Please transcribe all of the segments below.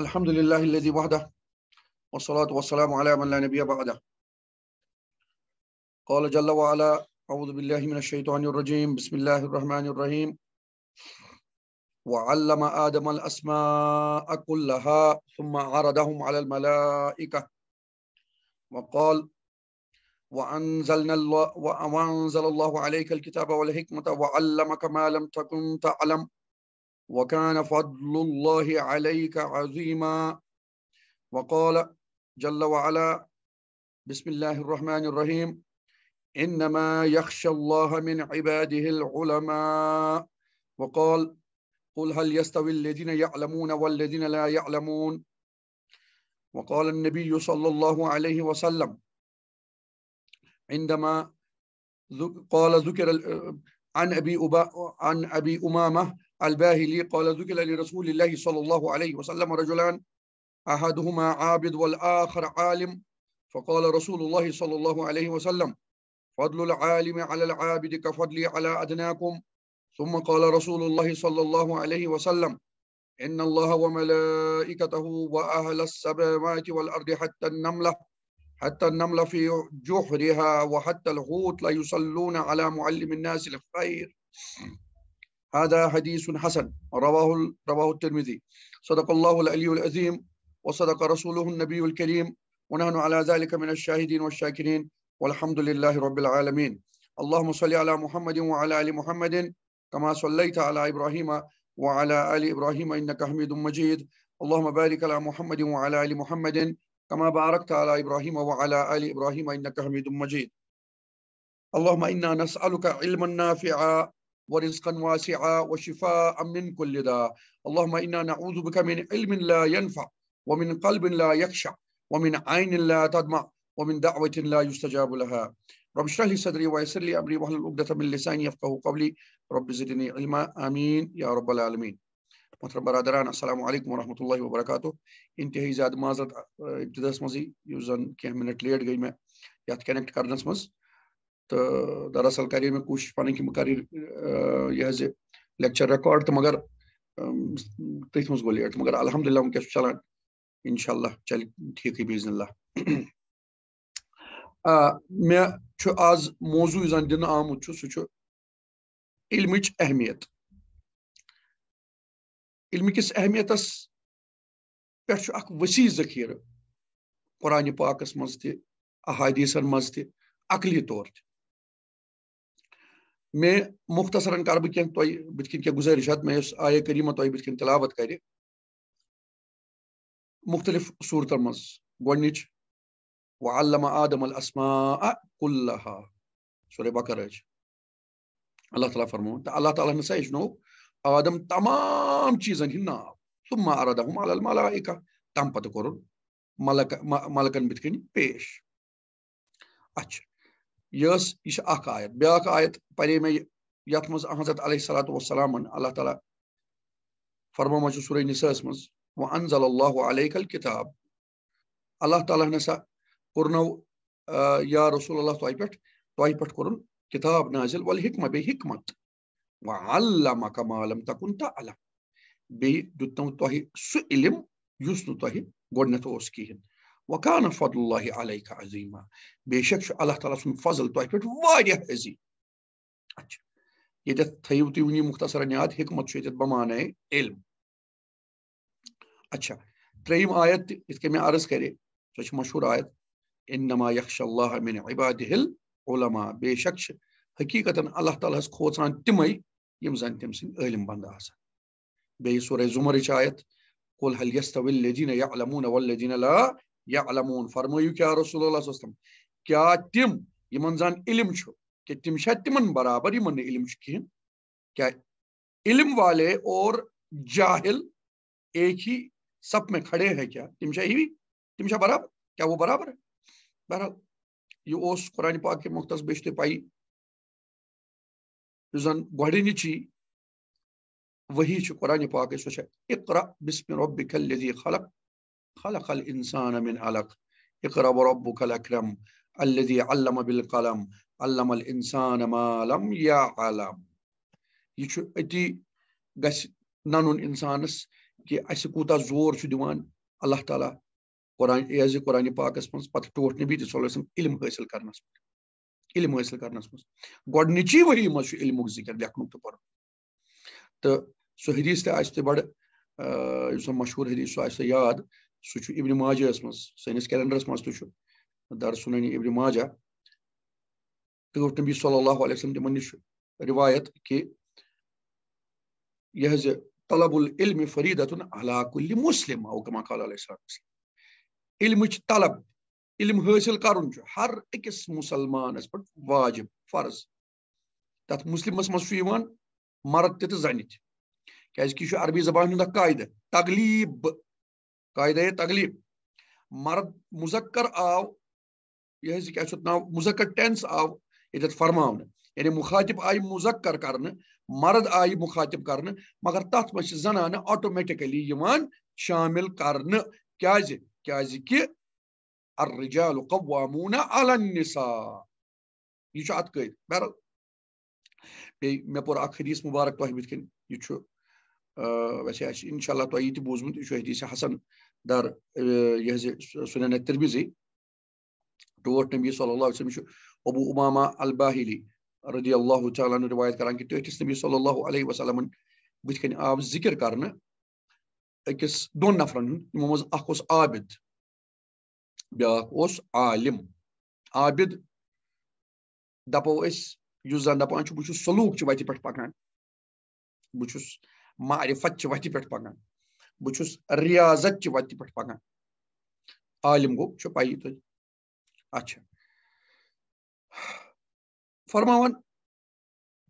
الحمد لله الذي وحده والصلاة والسلام على من لا نبي بعده قال جل وعلا أعوذ بالله من الشيطان الرجيم بسم الله الرحمن الرحيم وعلم آدم الأسماء كلها ثم عرضهم على الملائكة وقال وأنزلنا الله وأنزل الله عليك الكتاب والحكمة وعلمك ما لم تكن تعلم وكان فضل الله عليك عظيما وقال جل وعلا بسم الله الرحمن الرحيم إنما يخشى الله من عباده العلماء وقال قل هل يستوي الذين يعلمون والذين لا يعلمون وقال النبي صلى الله عليه وسلم عندما قال ذكر عن أبي, أبا عن أبي أمامة الباهلي قال ذكر لرسول الله صلى الله عليه وسلم رجلان أحدهما عابد والآخر عالم فقال رسول الله صلى الله عليه وسلم فضل العالم على العابد كفضلي على أدناكم ثم قال رسول الله صلى الله عليه وسلم إن الله وملائكته وأهل السماوات والأرض حتى النملة حتى النملة في جحرها وحتى الغوت لا يصلون على معلم الناس الخير هذا حديث حسن رواه رواه الترمذي صدق الله العلي العظيم وصدق رسوله النبي الكريم ونحن على ذلك من الشاهدين والشاكرين والحمد لله رب العالمين اللهم صل على محمد وعلى ال محمد كما صليت على ابراهيم وعلى ال ابراهيم انك حميد مجيد اللهم بارك على محمد وعلى ال محمد كما باركت على ابراهيم وعلى ال ابراهيم انك حميد مجيد اللهم انا نسالك علما نافعا ورزقا واسعا وشفاء من كل داء اللهم إنا نعوذ بك من علم لا ينفع ومن قلب لا يخشع ومن عين لا تدمع ومن دعوة لا يستجاب لها رب اشرح لي صدري ويسر لي أمري واحلل عقدة من لساني يفقه قولي رب زدني علما آمين يا رب العالمين محترم برادران السلام عليكم ورحمة الله وبركاته انتهي زاد معذرت ابتداہس مزي يوزن زن کینٛہہ مِنٹ لیٹ گٔے مےٚ یتھ کنیکٹ کرنس منٛز تو دراصل کری میں کوشش پانی کی مکاری یہ زی لیکچر ریکارڈ تو مگر تیتھ مز گولی مگر الحمدللہ ان کے چلان انشاءاللہ چل ٹھیک ہی بیزن اللہ میں چھو آز موضوع زن دن آمو چھو سو چھو علمیچ اہمیت علمی کس اہمیت اس پیٹ چھو اک وسیع ذکیر قرآن پاکس مزدی احادیثن مزدی اقلی طور تھی میں مختصرا کر بہ کی تھی بت کن کی گزارشات میں اس آیہ کریمہ تھی بت کن تلاوت کر مختلف صورتن من گچ وعلم آدم الاسماء كلها سورہ بقرہ اللہ تعالیٰ فرمو تو اللہ تعالیٰ نسا ہچنو آدم تمام چیزن ہند ناو ثم اردہم على الملائكه تم پتہ کرن ملکن بت کن پیش اچھا یہ آیت بیا آیت پارے میں حضرت علیہ صلاۃ و سلامن اللہ تعالیٰ فرمانا چور نساس من اللہ علیہ کتاب اللہ تعالیٰ ہسا کورنو یا رسول اللہ پہ کور کتاب ناصل حکمت بے حکمت دتنم تک سہ علم تہ اوس کھین وَكَانَ فَضْلُ اللّٰهِ عَلَيْكَ عَظِيمًا بشك شک چھُ اللہ تعالیٰ فضل تۄہہِ پٮ۪ٹھ واریاہ هزي يدت ییٚتٮ۪تھ وني مختصر نيات حكمت یاد حکمت چھُ علم اچھا تريم ايت اس کے میں عرض کرے سۄ چھِ مشہوٗر آیت اِنما يخشى الله مِن عباده العلماء بشك بے شک چھِ حقیٖقتاً اللہ تعالیٰ ہَس کھوژان تِمے یِم زن تم سن علم بنٛدٕ اس بیٚیہِ سورے زمر ايت قُل هل يستوي الذين يعلمون والذين لا ع فرمایو کیا رسول اللہ اللہ صلی علیہ وسلم کیا تم یمن علم چھو کہ تم شاید تمن برابر یمن علم چھو کیا علم والے اور جاہل ایک ہی سب میں کھڑے ہیں کیا تم تم برابر کیا وہ برابر ہے بہرحال یہ اس قرآن پاک کے مختص بیشتے پائی زن پی گی وہی چھو قرآن پاک سوچا خلق خلق الإنسان من علق اقرب ربك الأكرم الذي علم بالقلم علم الإنسان ما لم يعلم يشو أتي قس نَنُن اِنسانَس كي أسكوتا زور شو ديوان الله تعالى قرآن عیزِ قرآنہِ پاکَس منٛز پَتہٕ ٹوٹھ نبی تہِ صلی علم حٲصِل کرنا منٛز علم حٲصِل کَرنَس منٛز گۄڈنِچی ؤری منٛز چھُ علمُک ذِکر لیکھنُک تہٕ پَرُن تہٕ سُہ حدیٖث تہِ آسہِ تۄہہِ بَڑٕ یُس سۄ مشہوٗر حدیٖث سو آسہِ تۄہہِ یاد suçu İbn Mace asması. Sayın İskelender asması suçu. Dar Sunani İbn Mace. Tıkırt Nebi sallallahu aleyhi ve sellem demenin şu. Rivayet ki yehze talabul ilmi faridatun ala kulli muslim. O kama kala aleyhissalatü vesselam. İlmi talab. İlim hırsıl karuncu. Her ikis Müslüman esbet vacip, farz. Tat Müslüman asması şu iman. Marat dedi zannet. Kez ki şu Arabi zabanında kaydı. Taglib कायदे तगलीब मर्द मुजक्कर आव यह ना मुजक्कर tense आव ये फरमा यानी मुखातिब आई मुजक्कर कर मर्द आई मुखातिब कर मगर तथ मज जनान ऑटोमेटिकली शामिल कर अर्रिजाल कवामून अलनिसा यह अत कद बहरहाल बे मे पोर हदीस मुबारक तुह तो यह वैसे इनशाला तुह तो यह बूजमुत यह हदीस हसन در سنن الترمذي روایت نبی صلی الله علیه و سلم ابو امامه الباهلی رضی الله تعالی عنہ روایت کران کہ تیتس نبی صلی الله علیه و سلم بت کن آو ذکر کرنے أكس دون نفرن یمو مز اکھ اوس عابد بیاکھ اوس عالم عابد دپو أس یُس زن دپان چھُ بہٕ چھُس سلوٗک چہِ وَتہِ پٮ۪ٹھ پَکان بہٕ چھُس معرفت چہِ وَتہِ پٮ۪ٹھ پَکان buçus riazat chi vati pat panga alim go chu pai to acha farmavan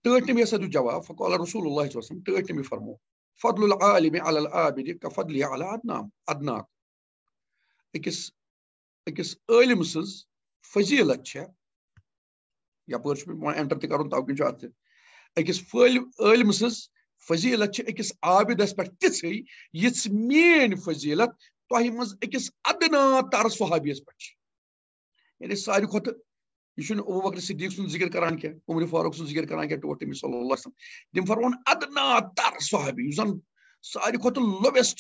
tırtmi yasadu jawab faqala rasulullah sallallahu aleyhi ve sellem tırtmi farmu fadlul alimi alal abidi ka fadli ala adnam adnak ekis ekis alim sız fazilet çe yapır şu bir enter tı karun tavkin şu atı ekis alim sız فضیٖلت چھِ أکِس عابِدس پٮ۪ٹھ تِژھٕے یِژھ میٲنۍ فضیٖلت تۄہہِ منٛز أکِس ادنا Taurus صحابیس پٮ۪ٹھ چھِ یعنی ساروی کھۄتہٕ یہِ چھُنہٕ ابوٗ بکر صدیٖق سُنٛد ذِکر کران کینٛہہ عمر فاروق سُنٛد ذِکر کران کینٛہہ ٹوٹھ تٔمِس صلی اللہ علیہ وسلم تٔمۍ فرمون ادنا تر صحابی یُس زن ساروی کھۄتہٕ لوٮ۪سٹ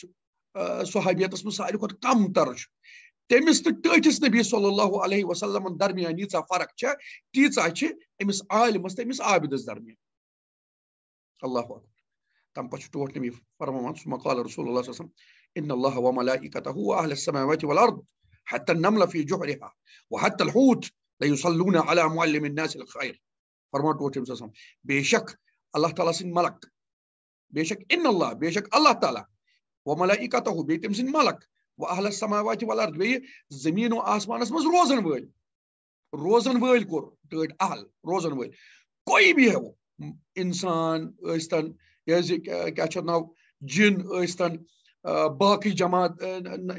صحابیتس منٛز ساروی کھۄتہٕ کم تر چھُ تٔمِس تہٕ ٹٲٹھِس نبی صلی اللہ علیہ وسلمن درمیان ییٖژاہ فرق چھےٚ تیٖژاہ چھِ أمِس عالمس تہٕ أمِس عابِدس درمیان اللہ تم پچھتوٹ فرما فرمان ثم قال رسول الله صلى الله عليه وسلم إن الله وملائكته وأهل السماوات والأرض حتى النملة في جحرها وحتى الحوت لا يصلون على معلم الناس الخير فرمان الله عليه وسلم بيشك الله تعالى سن ملك بيشك ان الله بيشك الله تعالى وملائكته بيتم سن ملك وأهل السماوات والأرض بي زمين وآسمان اسمز روزن ویل روزن ویل کور ٹوٹ اہل روزن ویل كوي بھی ہے انسان استن یہ کیا نو جن ٲستن باقی جماعت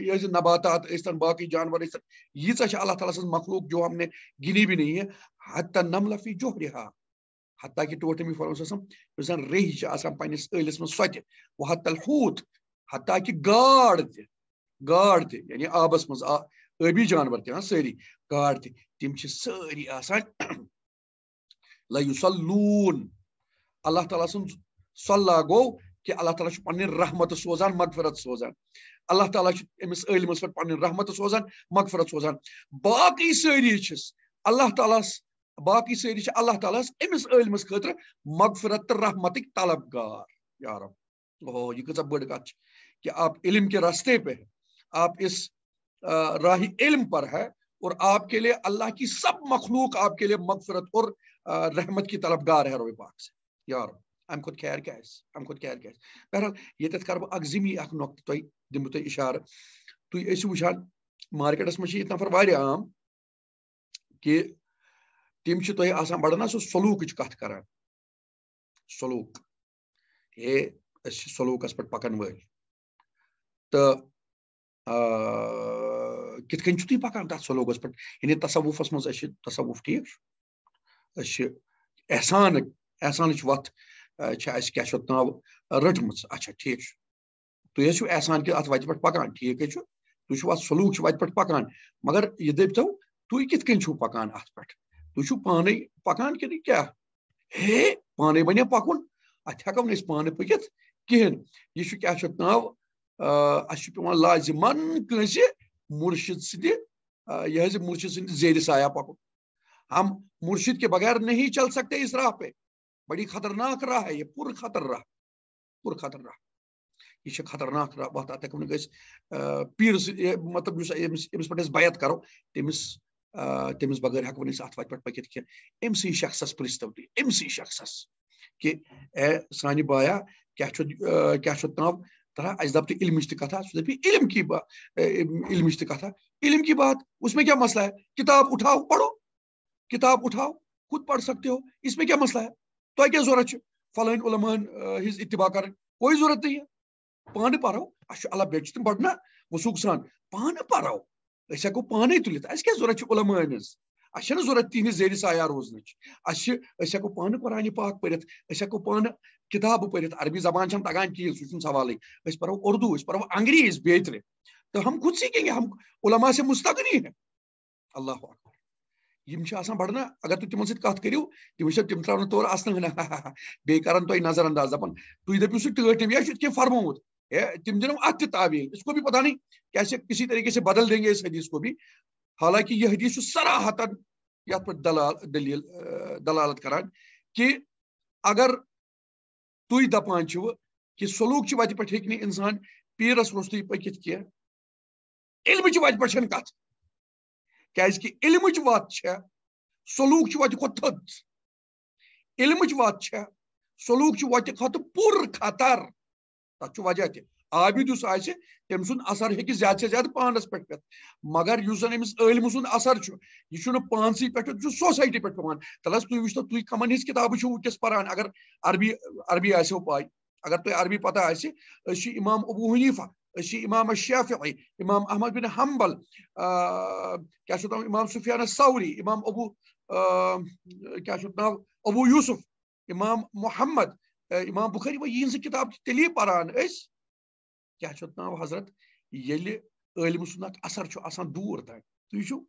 یہ نباتات ٲستن باقی جانور ٲستن ییٖژاہ چھِ اللہ تعالیٰ سٕنٛز مخلوٗق جو ہم نے گِنی بھی نہیں ہے حتہ نملفی جوہرِہا حتیٰ کہِ ٹوٹھ أمِس فرمس آسان یُس زَن ریٚہہِ چھِ آسان پنٛنِس ٲلِس منٛز سۄ تہِ وَتل ہوٗت حتیٰ کہِ گاڈ تہِ گاڈ تہِ یعنی آبَس منٛز ٲبی جانور تہِ ہاں سٲری گاڈ تہِ تِم چھِ سٲری آسان لہ یُس سۄ لوٗن اللہ تعالیٰ سُنٛد ص گو کہ اللہ تعالیٰ پن رحمت سوزان مغفرت سوزان اللہ تعالیٰ امس علمس پہ پن رحمت سوزان مغفرت سوزان باقی ساری چس اللہ تعالیٰ باقی ساری اللہ تعالیٰ امس علمس خطر مغفرت رحمت طلب گار یار او یہ بڑ کات کہ آپ علم کے رستے پہ آپ اس راہ علم پر ہے اور آپ کے لیے اللہ کی سب مخلوق آپ کے لیے مغفرت اور رحمت کی طلب گار ہے روپ سے یار خیر آسہِ بہرحال کر تۄہہِ نقطہ تھی ٲسِو وٕچھان مارکیٹَس مارکیٹس مجھے یہ نفر واریاہ عام کہ آسان بڑا نا سُہ سلوک کت کر سلوک ہے سلوکس پہ کِتھ ول تو تُہۍ پَکان تَتھ سلوکس پہ یعنی تصوفس مجھے تصوف ٹھیک چھِ احسان احسانٕچ وَتھ نا رٹ مچ اچھا ٹھیک چھُ وَتہِ پٮ۪ٹھ پکان مگر یہ دپت تنوع تان پکانے پانے بنے پکن ات ناو پانے چھُ یہ نا اچھا پہ لازمان کنس مرشد مُرشِد سند زیر سایہ پکن ہم مرشد کے بغیر نہیں چل سکتے اس راہ پہ بڑی خطرناک راہ ہے یہ پور خطر راہ پور خطر راہ یہ خطرناک راہ بہت اتھے کم گیس پیر مطلب یہ امس پٹس بیعت کرو تمس تمس بغیر ہک ونس اتھ وچ پٹ پکت کی ام سی شخصس پرستو دی ام سی شخصس کہ اے سانی بایا کیا چھو کیا چھو تاو طرح اج دپت علم مشت کتھا سو دپی علم کی با علم مشت کتھا علم کی بات اس میں کیا مسئلہ ہے کتاب اٹھاؤ پڑھو کتاب اٹھاؤ خود پڑھ سکتے ہو اس میں کیا مسئلہ ہے فلٲنۍ ضرورت ہِنٛز علام ہز اطباء کروئی ضرورت نہیں ہے پانی پھر چھُ اچھا، اللہ اچھا، نہ مصوخ سان پانے پہ ہو پانے تلتن ہز انہ ضرورت تہذیس ذیر سایہ روزن أسۍ اچھا، ہٮ۪کو پانہٕ قرآن پاک پانہٕ کِتابہٕ پٔرِتھ عربی زبان تگان کھی سوال پو اردو پَرو انگریز بیترِ تو ہم خود گے ہم علما سے مستغنی ہیں اللہ ہم نے بڑا اگر تم تمہ کرو تم تر تور بہت بیان تھی نظر انداز دپان تھی دپو سہ ہے یا فرمت ہے تم ات اابیر اس کو بھی پتہ نہیں کیسے کسی طریقے سے بدل دیں گے اس حدیث کو بھی حالانکہ یہ حدیث سرحطن دلال دلیل دلالت دپان چھو کہ سلوک پہ ہوں انسان پیرس روست کی علم پہ کت کزکہ علمچ و سلوک ود علم و سلوک وتہ پور خطر تک وجہ تہ عابہ تمہیں زیادہ سے زیادہ پانس پہ پہ مگر زن امس علم سند اثر یہ پانس پہ سسائٹ پہ پہلے تھی وی کئی کتابیں وکیس اگر عربی عربی آو پائی اگر عربی پتہ آئی امام ابو حنیفہ امام الشافعي امام احمد بن حنبل کیا آه، امام سفيان الثوري امام ابو کیا آه، چھو ابو يوسف امام محمد آه، امام بخاري و یہن کتاب تلی پران اس کیا چھو حضرت يلي علم سنت اثر شو اصلا دور تان تُہۍ چھِو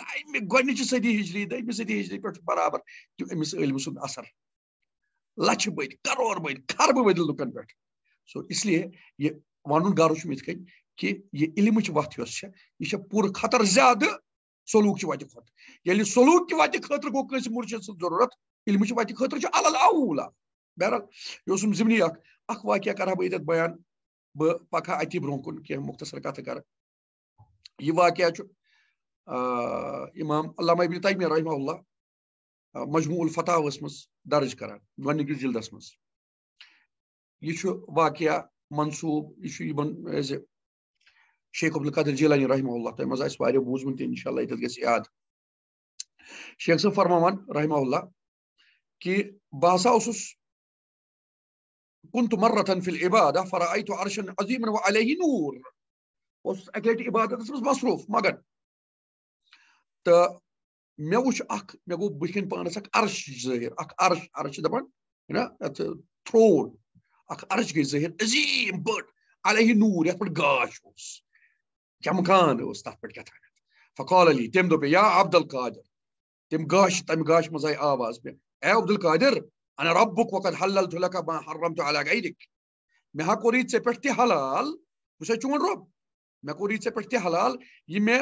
کامہِ گۄڈنِچہِ صدی ہجری دٔیمہِ صدی ہجری پٮ۪ٹھ چھُ برابر تِم أمِس علم سُنٛد اثر لَچھِ بٔدۍ کَرور بٔدۍ خربہٕ بٔدۍ لُکَن پٮ۪ٹھ سو اس لیے یہِ وَنُن غرض چھُم یِتھ کٔنۍ کہِ یہِ علمٕچ وَتھ یۄس چھےٚ یہِ چھےٚ پوٗرٕ خطر زیادٕ سلوٗک چہِ وَتہِ کھۄتہٕ ییٚلہِ سلوٗک کہِ وَتہِ خٲطرٕ گوٚو کٲنٛسہِ مُرشِد سٕنٛز ضروٗرت علمٕچ وَتہِ خٲطرٕ چھُ الل اولا بہرحال یہِ اوسُم ضِمنی اکھ اکھ واقعہ کرٕ ہا بہٕ ییٚتٮ۪تھ بیان بہٕ پَکہٕ ہا اَتی برونٛہہ کُن کینٛہہ مُختصر کَتھٕ کرٕ یہِ واقعہ چھُ اِمام علامہ ابن تیمیہ رحمہ اللہ مجموع الفتاوَس منٛز درٕج کران گۄڈٕنِکِس جِلدَس منٛز یہِ چھُ واقعہ منصوب شو يبن از شيخ عبد القادر الجيلاني رحمه الله تمام طيب، از اسوار واریاہ بوٗزمُت ان شاء الله يتلقى گژھِ شيخ سو فرمان رحمه الله كي باسا اسس كنت مرة في العبادة فرأيت عرشا عظيما وعليه نور اوسُس اكيد عبادة بس منٛز مصروٗف ما قد مےٚ ميوش اك مےٚ گوٚو بٕتھِ کَنۍ پانس اکھ عرش ظٲہِر اکھ عرش عرش چھِ دَپان نا اخش گئی ظہیر عظیم بڑھی نور پہ گاش چمکان فقال علی تم دے یا عبد القادر تم گاش تمہ گاش مز آواز اے وقت حل مہر تلال بچہ چون رب میرے کوری چھ حلال یہ میں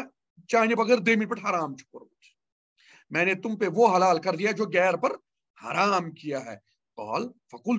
چانہ بغیر دیمی پہ حرام کو میں تم پہ وہ حلال کر دیا جو غیر پر حرام کیا ہے قال فقول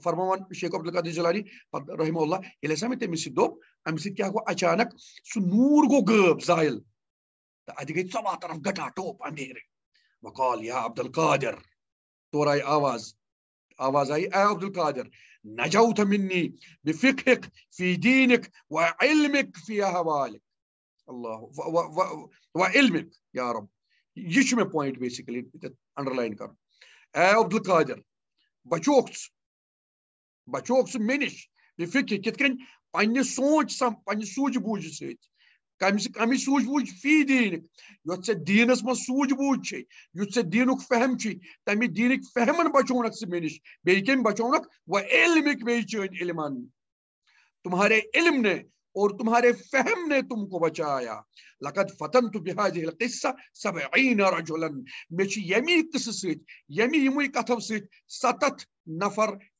فرمان شيخ عبد القادر الجلالي رحمه الله الى سمي تمسي دوب امسي كي اكو اچانك سو نور گو غب زائل ادي گيت سما طرف گتا توپ اندير وقال يا عبد القادر توراي آواز آواز اي اي عبد القادر نجوت مني بفقهك في دينك وعلمك في اهوالك الله و يا رب يشمي بوينت بيسكلي اندرلاين كر اي عبد القادر بچوكس बचोक सु मिनिश फिक्र कित पे सोच सम पे सूझ बूझ समी सूझ बूझ फी दीन युथ ऐसे दीनस मज सूझ बूझ युथ ऐसे दीन फहम तमें दीन फहमन बचोनक से मे नश बे कम बचोनक वह इलमिक मे चन इलमन तुम्हारे इल्म ने और तुम्हारे फहम ने तुमको बचाया लकत फतन तो बिहाज किस्सा सब रजुलन मे यमी किस समी यम कथो सतथ नफर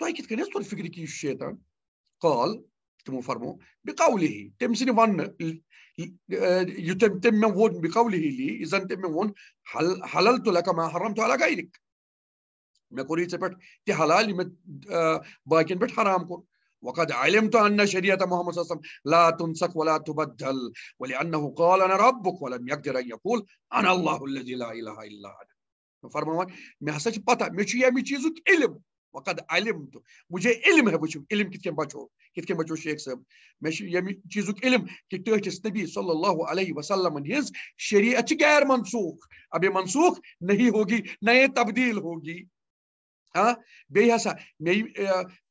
تو هي كتكني صور الفكر كي الشيطان قال تمو فرمو بقوله تم سني فن يتم تم من ود بقوله لي اذا تم من ود حل حللت لك ما حرمت على غيرك ما كوري سبت تي حلال لي آه، باكن بت حرام كور وقد علمت ان شريعه محمد صلى الله عليه وسلم لا تنسك ولا تبدل ولانه قال انا ربك ولم يقدر ان يقول انا الله الذي لا اله الا انا فرمو ما حسيت بطا مشي يا مشي زوت علم वक़द इलम तो मुझे इलम है वुम इलम कित बचो कित बचो शेख साहब मे यम चीज इलम कि टठस नबी सल्लल्लाहु वसल्लम हिज शरीयत गैर मनसूख अब ये मनसूख नहीं होगी नए तब्दील होगी हाँ बे हसा मे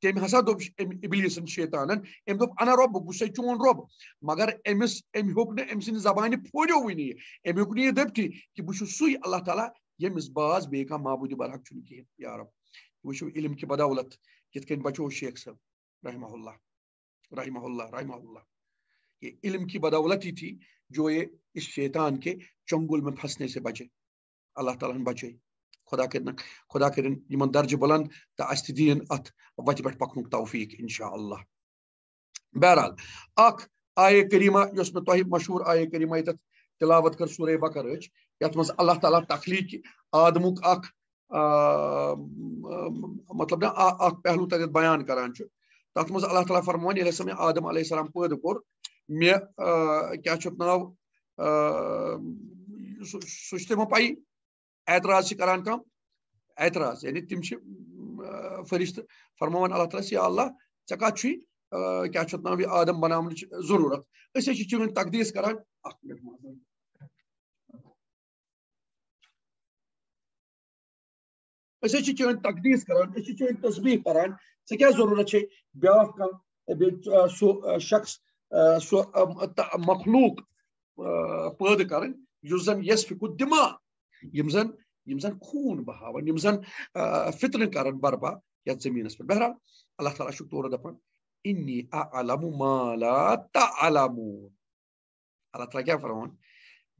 तम हसा दोप इबलीसन शैतानन अम दोप अना रब बह गुस चोन रब मगर अमिस अम हूक नम सबान फोड़ो वन ये अम हूक नह दपति कि बहुत सु अल्लाह ताली यमिस बाज बे कह महबूद बरहक कहें यार و علم کی بدولت بچو شیخ صاحب رحمہ اللہ رحمہ اللہ رحمہ اللہ یہ علم کی بدولت ہی تھی جو یہ اس شیطان کے چنگل میں پھنسنے سے بچے اللہ تعالیٰ بچے خدا کر خدا یمن درجہ بلند تو اس پہ وکن توفیق انشاء اللہ بہرحال اخ آئے کریمہ میں تہ مشہور آئے کریمہ تلاوت کر سورہ سورے یت مز اللہ تعالیٰ تخلیق آدمک مطلب نا پہلو تیت بیان کران تک مز اللہ تعالیٰ فرمان یل ہسا مے آدم علیہ السلام پید کور مے کیا سہ نو پی اعتراض کران کم اعتراض یعنی تم فرشت فرمان اللہ تعالیٰ اللہ کیا سیا آدم بنانے ضرورت چون تقدیس کران اسدیس کر أسۍ چھِ چٲنۍ تقدیٖس کران أسۍ چھِ چٲنۍ تسبیٖح کران ژےٚ کیٛاہ ضروٗرت چھے بیٛاکھ کانٛہہ سُہ شخص سُہ مخلوٗق پٲدٕ کرٕنۍ یُس زن یس فِکُر دِماغ یِم زن خوٗن بہاوان یِم زن فِطرٕ کران بربا یتھ زٔمیٖنس پٮ۪ٹھ بہرحال اللہ تعالیٰ شو تورٕ دپان اِنی علمو مالا تعلمون اللہ تعالیٰ کیٛاہ فرماوان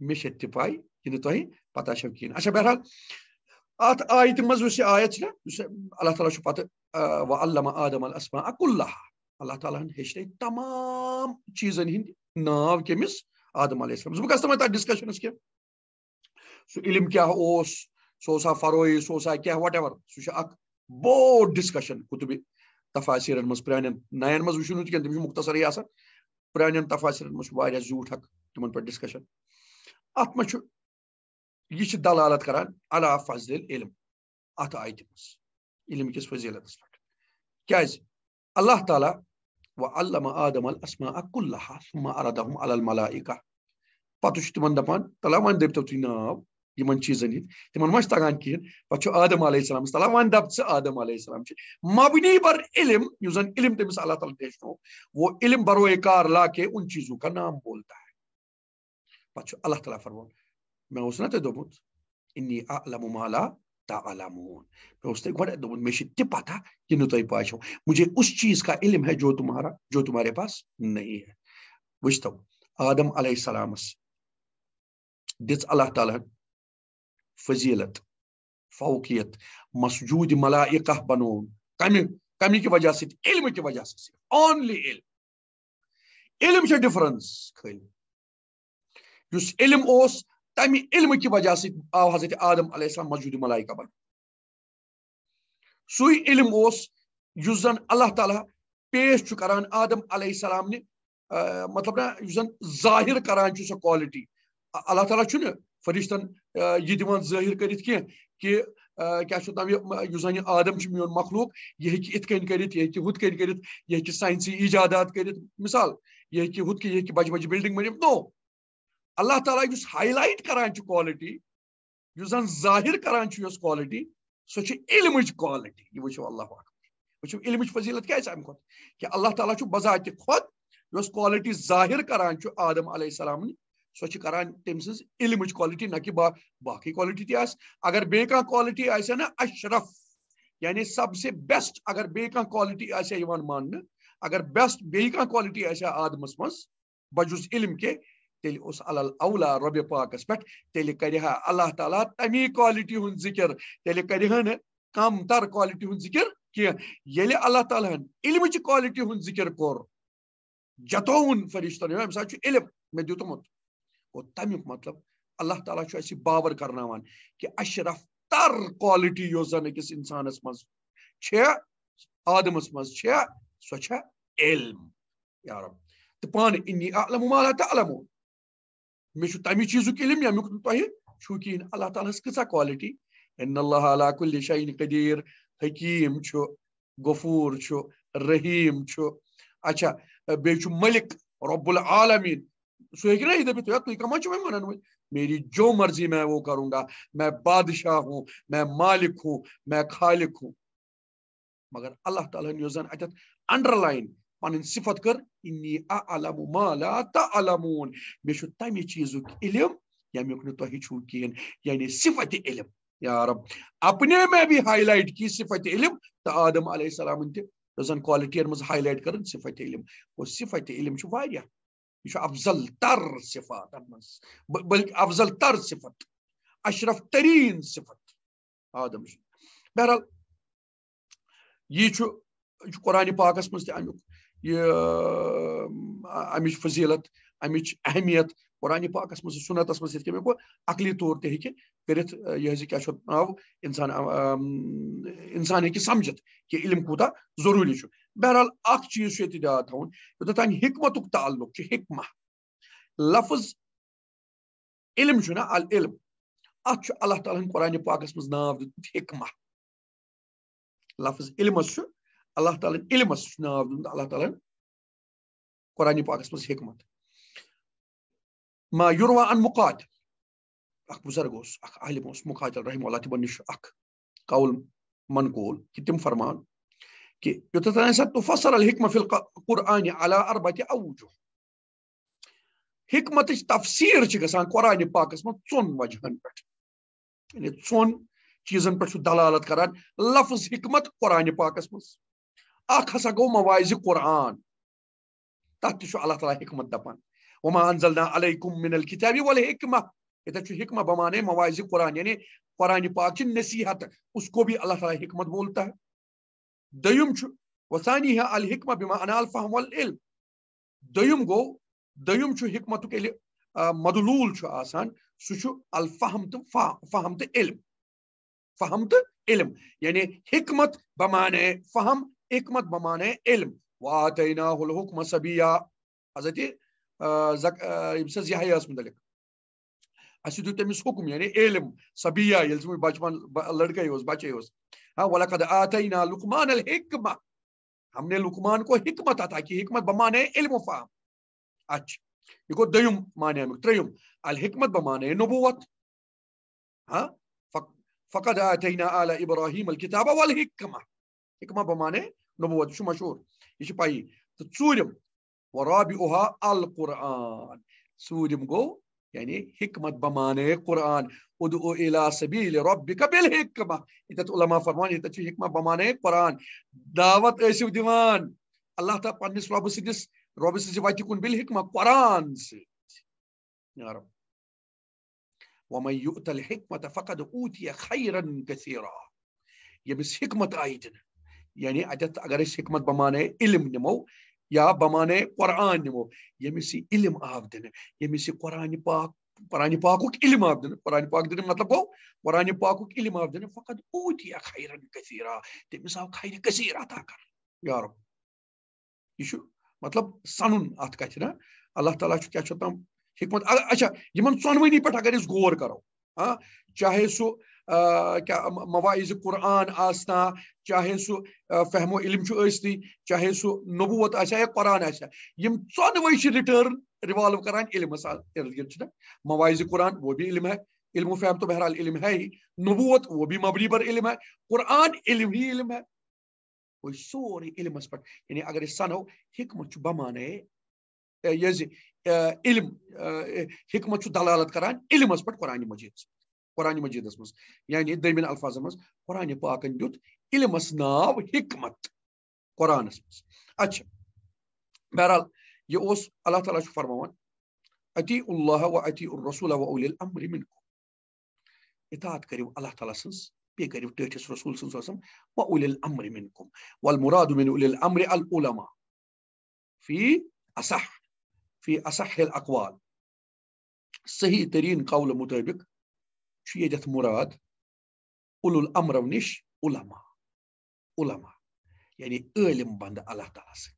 مےٚ چھِ تہِ پاے یہِ نہٕ تۄہہِ پتہ چھو کِہیٖنۍ اچھا بہرحال አየት መዝ አየት ይላል አላህ ተዓላ ሸፋት ወአለመ አደም አልአስማአ ኩላሃ አላህ ተዓላን ሄሽተይ ተማም ቺዝን ሂንድ ናብ ኬሚስ አደም አለይሂ ሰላም ዝብቃ ስተመጣ ዲስከሽን እስኪ ሱ ኢልም ኪያ ኦስ ሶሳ ፈሮይ ሶሳ ኪያ ዋትኤቨር ሱሻ አክ ቦድ ዲስከሽን ኩቱብ ተፋሲረን መዝ ፕራኒን ናየን መዝ ሽኑት ኬን ትምሽ ሙክተሰር ያሰ ፕራኒን ተፋሲረን መዝ ዋይዳ ዙት ሀክ ትመን ዲስከሽን አትመቹ یہ دلالت کران علا فضل علم ات آئی تم علم کس فضیلت پیز اللہ تعالیٰ و علامہ پتہ تمہن تعلیہ ون دبتو تھی نا ان چیزن ہند تمہن مہش تگان کھین پہ آدم علیہ السلام دپ وب ثم علیہ السلام مبنی بر علم یو زن علم تم اللہ تعالیٰ وہ علم بروئے کار لا کے ان چیزوں کا نام بولتا ہے اللہ تعالیٰ فرمان inni la میںامون گوپتہ یہ تھی بات مجھے اس چیز کا علم ہے جو تمہارا جو تمہارے پاس نہیں ہے وجتو عدم علیہ السلام دلّہ تعالیٰ فضیلت فوقیت مسجود ملائی بنکہ وجہ سلم و ڈفرنس علم اوس टाइम इल्म की वजह से आव हजरत आदम अलैहिस्सलाम मौजूद मलाइका बन सु इल्म उस युस जन अल्लाह ताला पेश करान आदम अलैहिस्सलाम ने आ, मतलब ना युस जन जाहिर करान सो क्वालिटी अल्लाह ताला चुन फरिश्तन यह दिवान जाहिर करित क्या कि क्या युस जन आदम मोन मखलूक यह हे इत कन कर यह हुत कन कर यह साइंसी ईजादात कर मिसाल यह हे हुत यह बज बज बिल्डिंग बन नो اللہ تعالیٰ جس ہائی لائٹ کران چھ کوالٹی جو زن ظاہر کران چھ یس کوالٹی سو چھ علم چھ کوالٹی یہ وچھو اللہ اکبر وچھو علم چھ فضیلت کیا ہے کھوت کہ اللہ تعالیٰ چھ بذات خود یس کوالٹی ظاہر کران چھ آدم علیہ السلام نے سو چھ کران تم سنز علم چھ کوالٹی نہ کہ با, باقی کوالٹی تھی آس اگر بے کان کوالٹی آئیس ہے نا اشرف یعنی سب سے بیسٹ اگر بے کان کوالٹی آئیس ہے یوان ماننے اگر بیسٹ بے کان کوالٹی آئیس ہے آدم اسمس بجوز علم کے تیلی اس علال اولا رب پاک اس پیٹ تیلی کریہا اللہ تعالیٰ تمی کالیٹی ہون ذکر تیلی کریہا نا کام تر کالیٹی ہون ذکر کیا یہ اللہ تعالیٰ ہن علم چی کالیٹی ہون ذکر کر جتو ہون فریشتان ہیں مثلا چو علم میں دیو تو موت تمی مطلب اللہ تعالیٰ چو ایسی باور کرنا وان کہ اشرف تر کالیٹی یو زن کس انسان اس مز چھے آدم اس مز چھے سوچھے علم یا رب تپان انی اعلم مالا تعلمون میرے تمہ چیز علم یوک اللہ تعالیٰ تعالی کالٹی ان اللہ قدیر حکیم غفور رحیم اچھا ملک رب وۄنۍ وَنان وۄنۍ میری جو مرضی میں وہ کروں گا میں بادشاہ ہوں میں مالک ہوں میں خالق ہوں مگر اللہ تعالیٰ ہن تعالیس زن اتھ underline Manen sifat kar inni a'lamu ma la ta'lamun. مےٚ چھُ تَمہِ چیٖزُک علم ییٚمیُک نہٕ تۄہہِ چھُو کِہیٖنۍ یعنی صِفتہِ علم یا رب اپنے مےٚ بھی ہاے لایٹ کی صِفتہِ علم تہٕ آدم علیہ السلامن تہِ زن کالٹین منٛز ہاے لایٹ کران صِفتہِ علم اور صِفتہِ علم چھُ واریاہ یہِ چھُ افضل تر صِفات اتھ منٛز بلکہِ افضل تر صِفت اشرف تریٖن صِفت آدم سُنٛد بہرحال یی چھُ یہِ چھُ قۄرانہِ پاکس منٛز تہِ امیُک امچ فضیلت امچ اہمیت قرآن پاکس مز سنتس مز ہوں گو عقلی طور تہ ہیٚکہِ کٔرِتھ یہِ حظ یہِ کیٛاہ چھُ اَتھ ناو اِنسان اِنسان ہیٚکہِ سَمجھِتھ کہِ علم کوٗتاہ ضروٗری چھُ بہرحال اکھ چیٖز چھُ ییٚتہِ یاد تھاوُن یوٚتتھ تام حکمتُک تعلق چھُ حکمہ لفظ علم چھُ نہ العلم اتھ چھُ اللہ تعالیٰ ہن قۄرانہِ پاکس منٛز ناو دیُتمُت حکمہ لفظ علمس چھُ اللہ تعالیٰ علمس سُہ چھُ ناو دیُن اللہ تعالیٰ قرآنہِ پاکَس منٛز حکمت ما یوٗروا اَن مُقات اکھ بُزرگ اوس اکھ عالِم اوس مُقات رحمہ اللہ تِمن نِش اکھ قول منقول کہِ تِم فرمان کہِ یوٚتَتھ تانۍ سا تُہ فصر الحکمہ فِل قرآنہِ علا اربا تہِ چھِ گژھان قرآنہِ پاکَس منٛز ژۄن وجہن پٮ۪ٹھ یعنی يعني ژۄن چیٖزن پٮ۪ٹھ دلالت کران لفظ حکمت قرآنہِ پاکَس منٛز اخسا گو مواعظ قرآن تحت شو الله تعالی حکمت دپان وما انزلنا علیکم من الكتاب والحکمہ یہ چھو حکمہ بمانے مواعظ قرآن یعنی قرآن پاک کی نصیحت اس کو بھی اللہ تعالی حکمت بولتا ہے دیم چھو وثانیہ الحکمہ بمعنی الفهم والعلم دیم گو دیم چھو حکمت کے لیے مدلول چھو آسان سو چھو الفهم تو فهم تو علم فهم تو علم یعنی حکمت بمعنی فهم حکمت بمانه علم وآتیناه الحکم سبیا حضرت آه، آه، يمسز يحيى اسم ذلك اسيدو تمس حكم يعني علم سبيا يلزم بچمان لڑکا ہی بچا بچے ها ولقد آتینا لقمان الحکمہ ہم نے لقمان کو حکمت عطا کی حکمت بمانے علم و فهم اچھا یہ کو دیم معنی ہے تریم الحکمت بمانے نبوت ها فقد آتینا آل ابراہیم الكتاب والحکمہ حكمه بمانه نبوه شو مشهور ايش باي تصورم ورابعها القران سورم جو يعني حكمة بمانة قرآن ادعو إلى سبيل ربك بالحكمة إذا تقول ما فرمان إذا تقول حكمة بمانة قرآن دعوت أشوف إيه دمان الله تعالى بانس رب سيدس رب سيدس يكون بالحكمة قرآن سيد يا رب ومن يؤت الحكمة فقد أوتي خيرا كثيرا يمس حكمة آيتنا یعنی يعني اتھ اگر حکمت بمانے علم نمو یا بمانے قرآن نمو یمس یہ علم آو دن یمس یہ قرآن پاک قرآن پاک علم آو دن قرآن پاک دن مطلب گو قرآن پاک علم آو دن فقط اوتی خیرا کثیرا تمس آو خیر کثیر عطا کر یا رب یہ مطلب سنن ات کت نا اللہ تعالیٰ کیا حکمت اچھا یمن ژونونی پہ اگر اس غور کرو ہاں چاہے سہ مواعظ قرآن آسنا چاہے سہ فہم و علم ٲستی چاہے سہ نبوت آسیا یا قرآن آسیا آنویں رٹر روالو کر موائز قرآن وہ بھی علم ہے علم و فہم تو بہرحال علم ہے ہی نبوت وہ بھی مبنی پر علم ہے قرآن علم ہی علم ہے سوری علمس پہ یعنی اگر سنو حکمت بمانے یہ علم حکمت دلالت کران علمس پہ قرآن مجید قرآن مجیدس اسمس یعنی يعني دمین الفاظ اسمس قرآن پاکن دیت علم اسناو حکمت قرآن اسمس اچھا بہرحال یہ اس اللہ تعالیٰ فرمان اتی اللہ و اتی الرسول و اولی الامر منکم اطاعت کریو اللہ تعالیٰ سنس بے کریو ٹھٹس رسول سنس واسم علیہ و اولی الامر منکم والمراد من اولی الامر العلماء في اصح في اصح الاقوال صحيح ترين قول مطابق شيجة murad ulul amravnish ulama. Ulama. Yani ölüm bandı Allah talasın.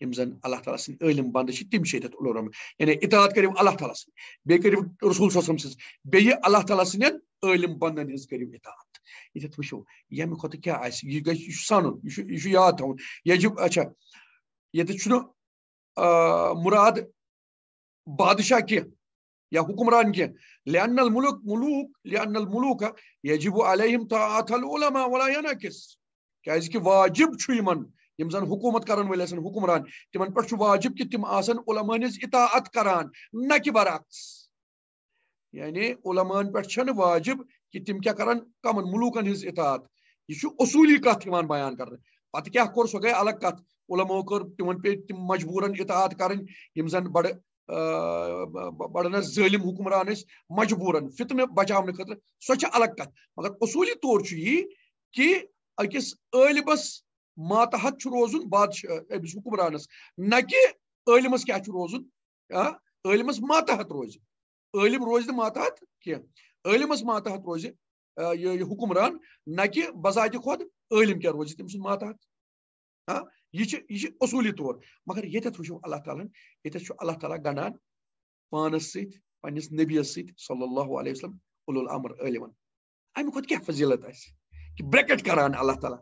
İmzan Allah talasın ölüm bandı şiddim şeydet ulurum. Yani itaat kerim Allah talasın. Bey kerim Resul sasımsız. Beyi Allah talasın ya ölüm bandan hız kerim itaat. İtaat bu şu. Yemi kotu kya aysi. Yügeç sanun. Şu yağı tavun. Yecib aça. Yedi şunu murad Badişah ki یا حکمران کیا lawn الملک ملوک lawn الملوک یجب علیہم طاعت العلماء ولا ینکس کیا اس کی واجب چھو یمن یم زن حکومت کرن ولی سن حکمران تمن پر چھو واجب کی تم آسن علماء نز اطاعت کران نہ کی برعکس یعنی علماء پر چھن واجب کی تم کیا کرن کمن ملوکن ہز اطاعت یہ چھو اصولی کتھ یمن بیان کرنے پتہ کیا کور سو گئے الگ کتھ علماء کر تمن پر تم مجبورن اطاعت کرن یم زن بڑے بڑا ظلم حکمران اس مجبوراً فتم بچا خطر الگ کات مگر اصولی طور کہ علبس ماتحت روز بادشاہ حکمرانس نلمس کیا روز علمس ماتحت روز علم روز نا ماتحت کھل علمس ماتحت روز حکمران نذات خود علم کیا روز تم سن ماتحت آه؟ یہ اصولی طور مگر یتھ وچھو اللہ تعالیٰ یتھ اللہ تعالیٰ گنڈان پانس سيت پنس نبي سيت صلى الله عليه وسلم اول الامر علمن امہ کھت کیا فضیلت اس کہ بریکٹ کران اللہ تعالیٰ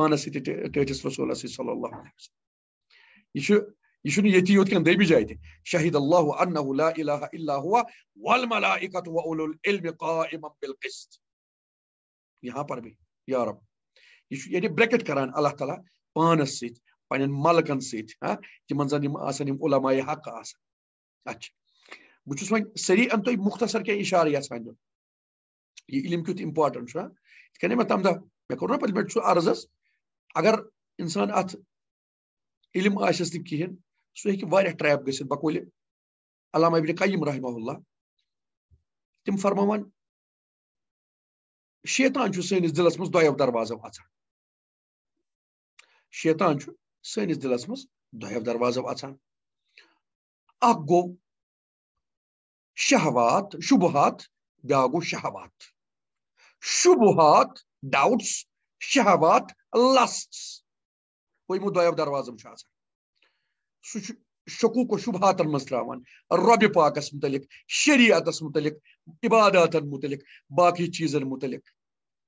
پانس ست ٹٲٹھس رسولس سۭتۍ صلی اللہ علیہ وسلم یہ یہ یتی یوت کن دبی جائے شہید اللہ انہ لا اله الا هو والملائكه واولو العلم قائما بالقسط یہاں پر بھی یا رب यह ये ब्रैकेट करान अल्लाह ताला पानस सन मलकन सम जन उलमा हक अच्छा बहुत वह सरी अन तुम मुख्तर क्या इशार यान दिन यह इलम कित इम्पार्टेंट इतने मे तम दह मे कौर ना पे सह अर्जस अगर इंसान अत इलम आसस नहन सह हे ट्रैप गकूल अलामा इबिन कईम रहम तम फरमान شیطان چھُ سٲنِس دِلَس منٛز دۄیو دروازو اَژان شیطان چھُ سٲنِس دِلَس منٛز دۄیو دروازو اَژان گوٚو شہوات شُبہات بیٛاکھ گوٚو شہوات شُبہات ڈاوُٹٕس شہوات لَسٹٕس گوٚو یِمو دۄیو دروازو چھُ آسان سُہ چھُ شوق و منٛز ترٛاوان رۄبہِ پاکَس مُتعلِق شریعت مُتعلِق عباداتن مُتعلِق باقٕے چیزن مُتعلِق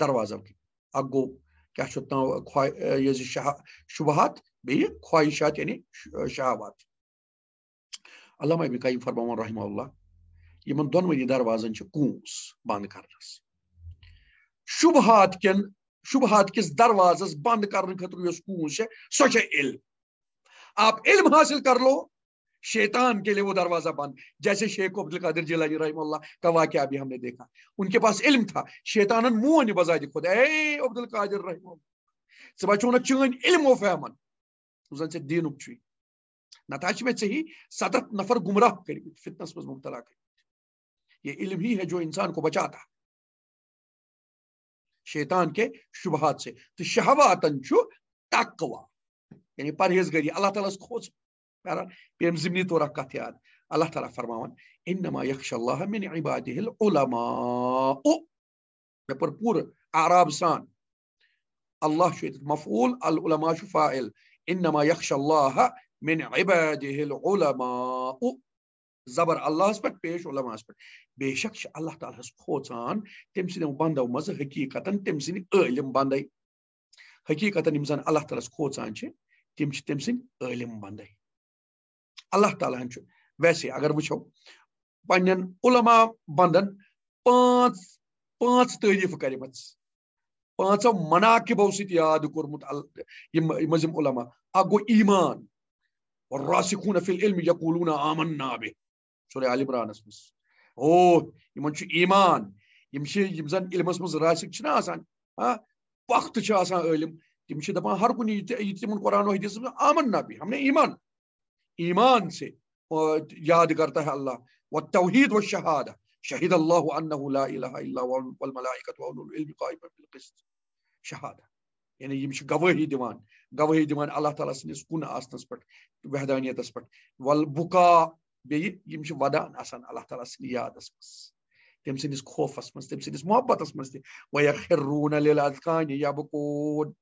darvozam अगो क्या छ ख्वा शुबहत बे ख्वाहिशात यानी शहावत علامہ ابن قیم فرماوان رحمہ اللہ یمن دۄنوٕنی دروازن چھِ کوٗس بنٛد کرنس شُبہات کٮ۪ن شُبہات کِس دروازس بنٛد کرنہٕ خٲطرٕ یۄس کوٗس چھےٚ سۄ چھےٚ علم آپ علم حٲصِل کر لو شیطان کے لیے وہ دروازہ بند جیسے شیخ عبدالقادر جیلانی رحمہ اللہ کا واقعہ بھی ہم نے دیکھا ان کے پاس علم تھا شیطانن مون دی خود اے عبدالقادر رحم اللہ سبا چون چین علم و فہمن زن سے دین چھی نتا چھ میں چہی ستت نفر گمراہ کری فتنس مز مبتلا کری یہ علم ہی ہے جو انسان کو بچاتا شیطان کے شبہات سے تو شہواتن چو تقوی یعنی پرہیزگری اللہ تعالیٰ کھوز برحال بهم زمینی تو رکعت یاد الله تعالى فرماون انما یخش الله من عباده العلماء به پور اعراب سان الله شو مفعول العلماء شو فاعل انما يخشى الله من عباده العلماء زبر الله اس پٹ پیش علماء اس پٹ الله تعالى چھ اللہ تعالی ہس کھوژان تم سن بندو مز حقیقتا تم سن علم بندے حقیقتا یم زن اللہ تعالی ہس کھوژان چھ علم بندے اللہ تعالیٰ ہن ویسے اگر وچھو پنن علماء بندن پانچ پانچ تعریف کرمت پانچو مناقبو ست یاد کورمت مزم علماء اک گو ایمان والراسخون فی العلم یقولون آمنا به سورہ آل عمران اس مس او یمن چھ ایمان یم چھ یم زن علمس مز راسخ چھنا آسان ہاں پخت چھ آسان علم تم چھ دپان ہر کُنہِ یہِ تہِ یہِ تہِ تِمن قرآن و حدیثس منٛز آمن نبی ہم نے ایمان ईमान से याद करता है अल्लाह व तोहद व शहादा शहीद अल्लाह शहादा यानी यम गवही दिवान गवही दिवान अल्लाह ताला संदिस कुन आसनस पे वहदानियत पे वल बुका बेम वदान आसान अल्लाह ताला संद यादस मज तम संदिस खोफस मज तम संदिस मोहब्बतस मज वयखरून लिलअदकान यबकून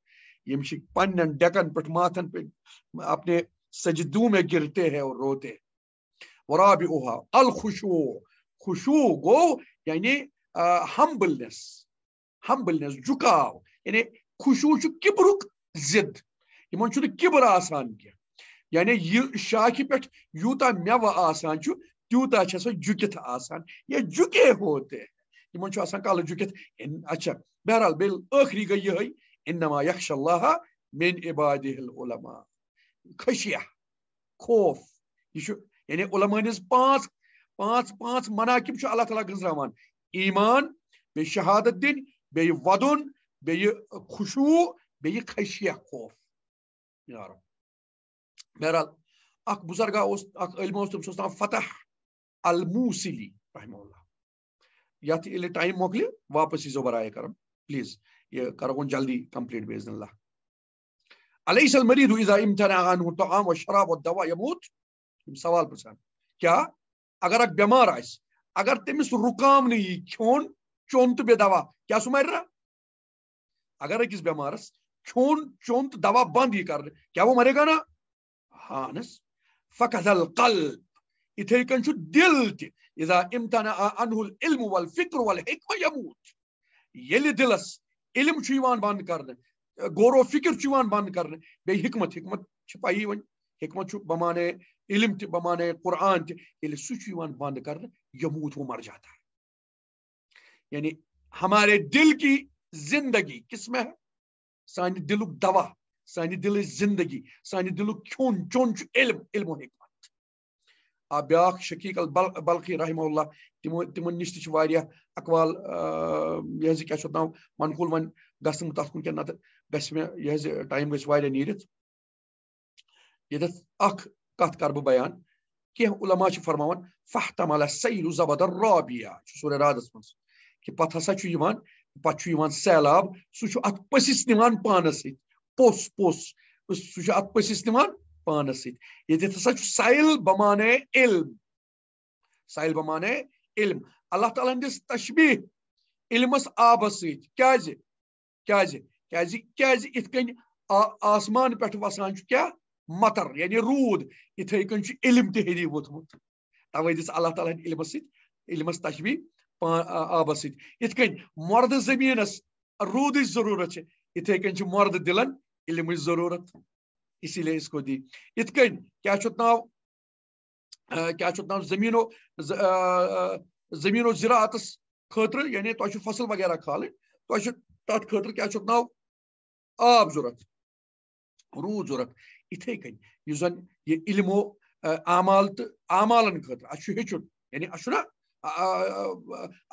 यम पन्न डेकन पे माथन पे अपने सजदू में गिरते हैं और रोते हैं वराब अल खुशू खुशू गो यानी हम्बलनेस हम्बलनेस झुकाव यानी खुशू किब्रुक जिद इन किब्र आसान कह यानी यह शाखि पे यूता मेव आसान तूता सो झुकित आसान ये झुके होते हैं इन कल झुकित अच्छा बहरहाल बिल आखिरी गई ये इनमा यक्ष मिन इबाद खशिया خوف यह यानी उलमन हज पांच पांच पांच मनाकिब अल्लाह ताला गजरावान ईमान बे शहादत दिन बे वदन बे खुशू बे खशिया खोफ यार बहरहाल अख बुजुर्गा अलम तम नाम फतह अलमूसिली रहमल्ला ये टाइम मोकल वापस यीजो बराए करम प्लीज ये करो जल्दी कंप्लीट बेजन अल्लाह أليس المريض إذا امتنع عنه الطعام والشراب والدواء يموت؟ سوال بس أنا अगर अक बेमार अगर तमिस रुकाम नहीं खोन चोन तो बे दवा क्या सो मर रहा अगर अकिस बेमारस खोन चोन तो दवा बंद ये कर क्या वो मरेगा ना हानस फकल कल इथे कन اذا امتنع عنه العلم والفكر والحكمه يموت يلي دلس علم شو يوان بند کرنه गौर फिक्र बंद कर हिकमत हिकमत पी वन हिकमत बमान इलम त बमान कुरान तेल सह बंद कर यमूत वो मर जाता है यानी हमारे दिल की जिंदगी किस में है सान दिल दवा सान दिल जिंदगी सान दिल खन चोन इलम इलम हिकमत بیاکھ شقیق البلقی رحمہ اللہ تمن نش تہ اقوال یہ کیا ناؤ منقول ون گھن تک کن تعلیم یہ ٹائم گھس نیرت گھر اخہ کار بیان کی علماء فرما فہ تمہ زبدر رو سورہ رادس من کہ پتہ ہسا پتہ سیلاب سہ پسس نان پانس پوس سہ پسس نان پانسید ییٚتٮ۪تھ ہسا چھُ سایل بمانے علم سایل بمانے علم اللہ تعالیٰ ہٕنٛدِس تشبیح علمس آبس سۭتۍ کیازِ کیازِ کیازِ کیازِ یِتھ کٔنۍ آسمان پٮ۪ٹھ وسان چھُ کیاہ مَتر یعنی روٗد یِتھے کٔنۍ چھُ علم تہِ ہیٚری ووٚتھمُت توے دِژ اللہ تعالیٰ ہن علمس سۭتۍ علمس تشبیح آبس سۭتۍ یِتھ کٔنۍ مۄردٕ زٔمیٖنس روٗدٕچ ضروٗرت چھِ یِتھے کٔنۍ چھِ مۄردٕ دِلن علمٕچ ضروٗرت इसीलिए इसको दी इथ कन क्या नाव क्या नाव जमीनो जमीनो जरात खतर यानी तुम फसल वगैरह खाल तथ खतर क्या नाव आब जरूरत रूद जरूरत इथे कन जन ये इलमो आमाल तो आमालन खतर अच्छा हेचुन यानी अच्छा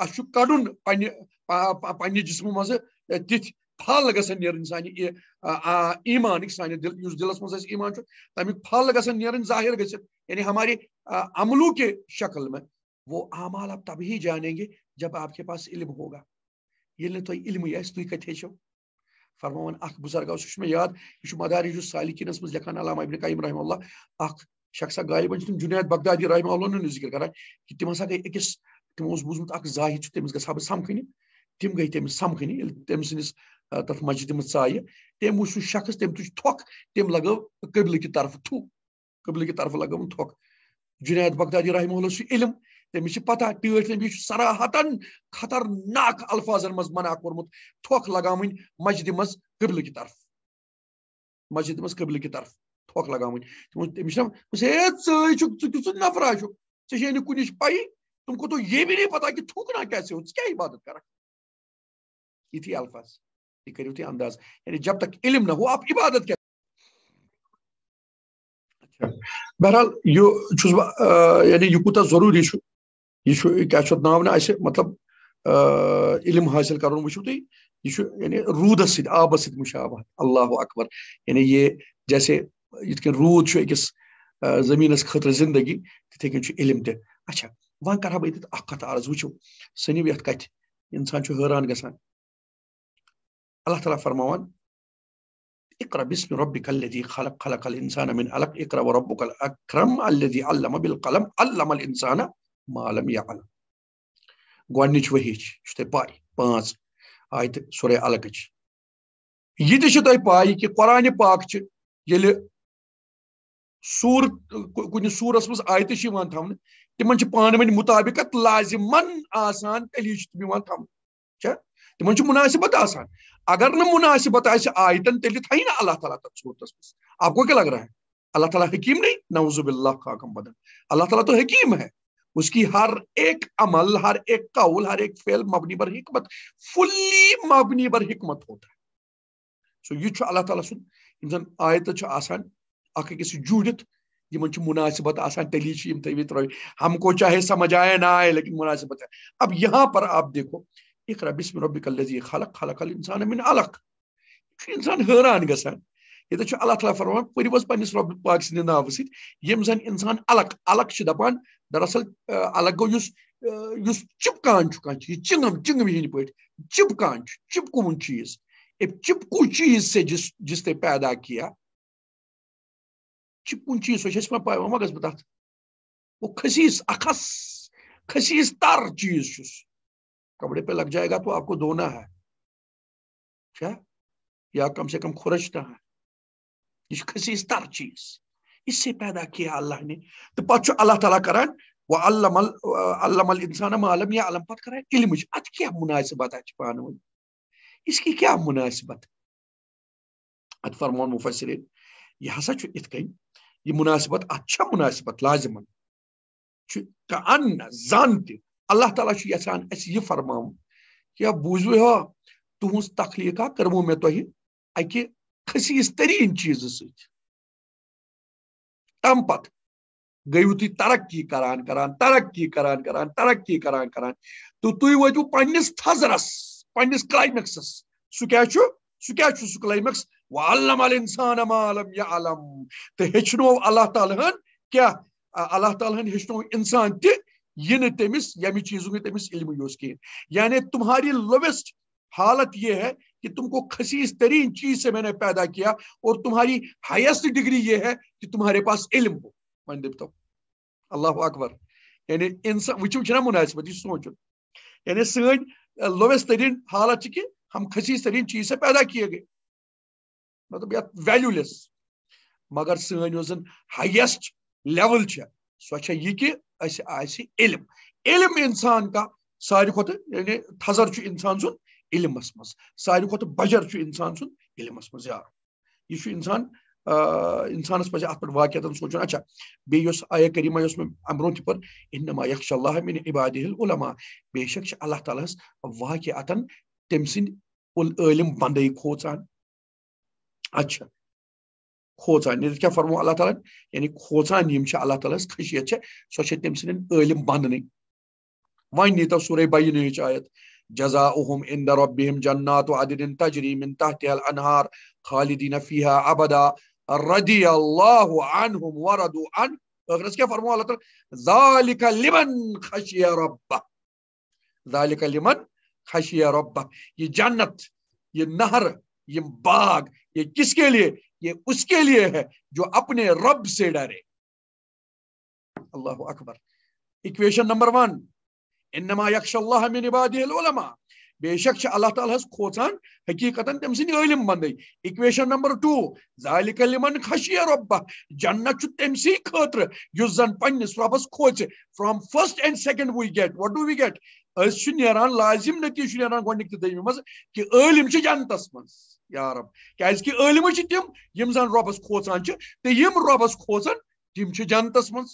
अच्छा कड़ पे पे जिसमो मज तिथ پھل گژھان نیرٕنۍ سانہِ ایٖمانٕکۍ سانہِ دِل یُس دِلَس منٛز اَسہِ ایٖمان چھُ تَمیُک پھل گژھان نیرٕنۍ ظاہِر گٔژھِتھ یعنی ہمارے عملو کے شکل میں وہ اعمال آپ تب ہی جانیں گے جب آپ کے پاس علم ہوگا ییٚلہِ نہٕ تۄہہِ علمٕے آسہِ تُہۍ کَتہِ ہیٚچھو فرماوان اَکھ بُزرگ آو سُہ چھُ مےٚ یاد یہِ چھُ مدارِجُ سالِکِنَس منٛز لیکھان علامہ ابن قیم رحمہ اللہ اَکھ شخصا غالبن چھِ تِم جُنید بغدادی رحمہ اللہ ہُنٛد ذِکر کَران کہِ تِم ہسا گٔے أکِس تِمو اوس بوٗزمُت اکھ زاہد چھُ تٔمِس گژھٕ ہا بہٕ سَمکھٕنہِ تِم گٔے تٔمِس سَمکھٕنہِ ییٚلہِ تٔمۍ سٕنٛدِس तथ मस्जिद में ाय तम वो शख्स तम तुझ थोक तम लगो कबल कि तरफ थू कबल कि तरफ लगो थोक जुनेद बगदादी रहम इलम तमिस पता टट तमिस सराहतन खतरनाक अल्फाजन मज मना कोर्मुत थोक लगाम मस्जिद मज कबल कि तरफ मस्जिद मज कबल कि तरफ थोक लगाम तमिस हे नफरा ऐ कुछ पाई तुमको तो ये भी नहीं पता कि थूकना कैसे हो क्या इबादत करा इति अल्फाज નીકળ્યું अंदाज यानी जब तक इल्म ना हो आप इबादत क्या बहरहाल यह छुस यानी यह कूत जरूरी यह क्या नाव ना मतलब इलम हासिल कर वो तुम यह यानी रूदस सबस सशाबह अल्लाह अकबर यानी ये जैसे इत रूद अकिस जमीन खतर जिंदगी तथे कन इलम त अच्छा वह कर बह कत अर्ज वो सनिव ये कत इंसान हैरान ग الله تعالى فرموان اقرأ باسم ربك الذي خلق خلق الإنسان من علق اقرأ وربك الأكرم الذي علم بالقلم علم الإنسان ما لم يعلم گۄڈنِچ ؤہِچ چھُ تۄہہِ پاے پانٛژھ آیتہٕ سورے الگٕچ یہِ تہِ چھُ تۄہہِ پاے کہِ قۄرانہِ پاک چھِ ییٚلہِ سوٗر کُنہِ سوٗرس منٛز آية آیتہٕ چھِ یِوان تھاونہٕ تِمن چھِ پانہٕ ؤنۍ مُطابقت لازمن آسان تیٚلی چھِ تِم یِوان تھاونہٕ تمہ مناسبت آسان اگر نا مناسبت آئے آیتن تیل تھائی نا اللہ تعالیٰ تک صورتس مز آپ کو کیا لگ رہا ہے اللہ تعالیٰ حکیم نہیں نعوذ باللہ خاکم بدن اللہ تعالیٰ تو حکیم ہے اس کی ہر ایک عمل ہر ایک قول ہر ایک فعل مبنی بر حکمت فلی مبنی بر حکمت ہوتا ہے سو یہ اللہ تعالیٰ سن یم آیت آسان اخ أکس جوڑت یمن مناسبت آسان تلی ہم کو چاہے سمجھ آئے نہ آئے لیکن مناسبت ہے اب یہاں پر آپ دیکھو İkra bismi rabbikellezi halak halakal insane min alak. Çu insan heyran gasan. Yete çu Allah Teala farman purivas panis Rabbik pak sinde nafsit. Yem zan insan alak alak çu dapan darasal alak go yus yus çıpkan çu kan çi çıngım çıngım yeni pıt. Çıpkan çu çıpkumun çiz. E çıpku çiz se jis jis te paida kiya. Çıpkun çiz o şesma payma magas butat. O kasis akas kasis tar çiz çus. کپڑے پہ لگ جائے گا تو آپ کو دونا ہے یا کم سے کم کورچنا ہے یہ خصیص تر چیز اس سے پیدا کیا اللہ نے تو پچھو اللہ تعالیٰ کران علم الانسان ما علم یا علم کیا مناسبت پان ورن اس کی کیا مناسبت ات فرمان مفسرین یہ ہسا یہ مناسبت اچھا مناسبت لازمن زن زانتی اللہ تعالیٰ یژھان یہ اچھا فرما کیا بوزو ہو تہذ تخلیقہ کرمو مے تہ اکہ خصیص ترین چیز ست تم پت گیو تھی ترقی کران کران ترقی کران کران ترقی کران کران تو تھی وتو پنس تھزرس پنس کلائمیکسس سہ کیا سہ کیا سہ کلائمیکس وعلم الانسان ما علم يعلم تو ہچنو اللہ تعالیٰ ہن کیا اللہ تعالیٰ ہن ہچنو انسان تہ یہ نہ تمس یمی چیزوں تمس علم یوز یعنی تمہاری لوویسٹ حالت یہ ہے کہ تم کو خصیص ترین چیز سے میں نے پیدا کیا اور تمہاری ہائیسٹ ڈگری یہ ہے کہ تمہارے پاس علم ہو اللہ اکبر یعنی انسان چھنا مناسبت یہ سوچن یعنی سن لویس ترین حالت چکے ہم خصیص ترین چیز سے پیدا کیے گئے مطلب یہ ویلیو لیس مگر سن یوزن ہائیسٹ لیول چھے सोच यह कि इलम इलम इंसान का सारे खुद यानी थजर इंसान सुन इलमस मज सारे खुद बजर इंसान सुन इलमस मज यार यह इंसान इंसानस पजे अत वाकियतन सोचन अच्छा बेस आया करीमा यस मे ब्रो पर इनमा यक्ष अल्लाह मिन इबादिल उलमा बेशक अल्लाह तालस वाकियतन तम सिंद उल बंदे खोचान अच्छा کھوژان یعنی کیا فرمو اللہ تعالیٰ یعنی کھوژان یم چھ اللہ تعالیٰ خشیت چھ سو چھ تم سندین عالم بننے وۄنۍ نیٖتو سورہ بینٕچ آیت جزاؤہم عند ربہم جنات عدن تجری من تحتها الانہار خالدین فیها ابدا رضی اللہ عنہم وردوا عن ٲخرس کیٛاہ فرمو اللہ تعالیٰ ذالک لمن خشیہ ربہ ذالک لمن خشیہ ربہ یہِ جنت یہِ نہر یِم باغ کِس کے یہ اس کے لیے ہے جو اپنے رب سے ڈرے اللہ اکبر ایکویشن نمبر ون انما یکش اللہ من عبادی العلماء بے شک چھ اللہ تعالیٰ ہس کھوچان حقیقت تم سن علم بندے ایکویشن نمبر ٹو ذالک لمن خشی رب جنت چھ تم سی خاطر یس زن پنس ربس کھوچ from first and second we get what do we get اس چھ نیران لازم نتی چھ نیران گونک تہ دیم مز کہ علم چھ جنتس مز یا رب کیازکہ عٲلمہٕ چھِ تِم یِم زَن رۄبَس کھوژان چھِ تہٕ یِم رۄبَس کھوژان تِم چھِ جنتَس منٛز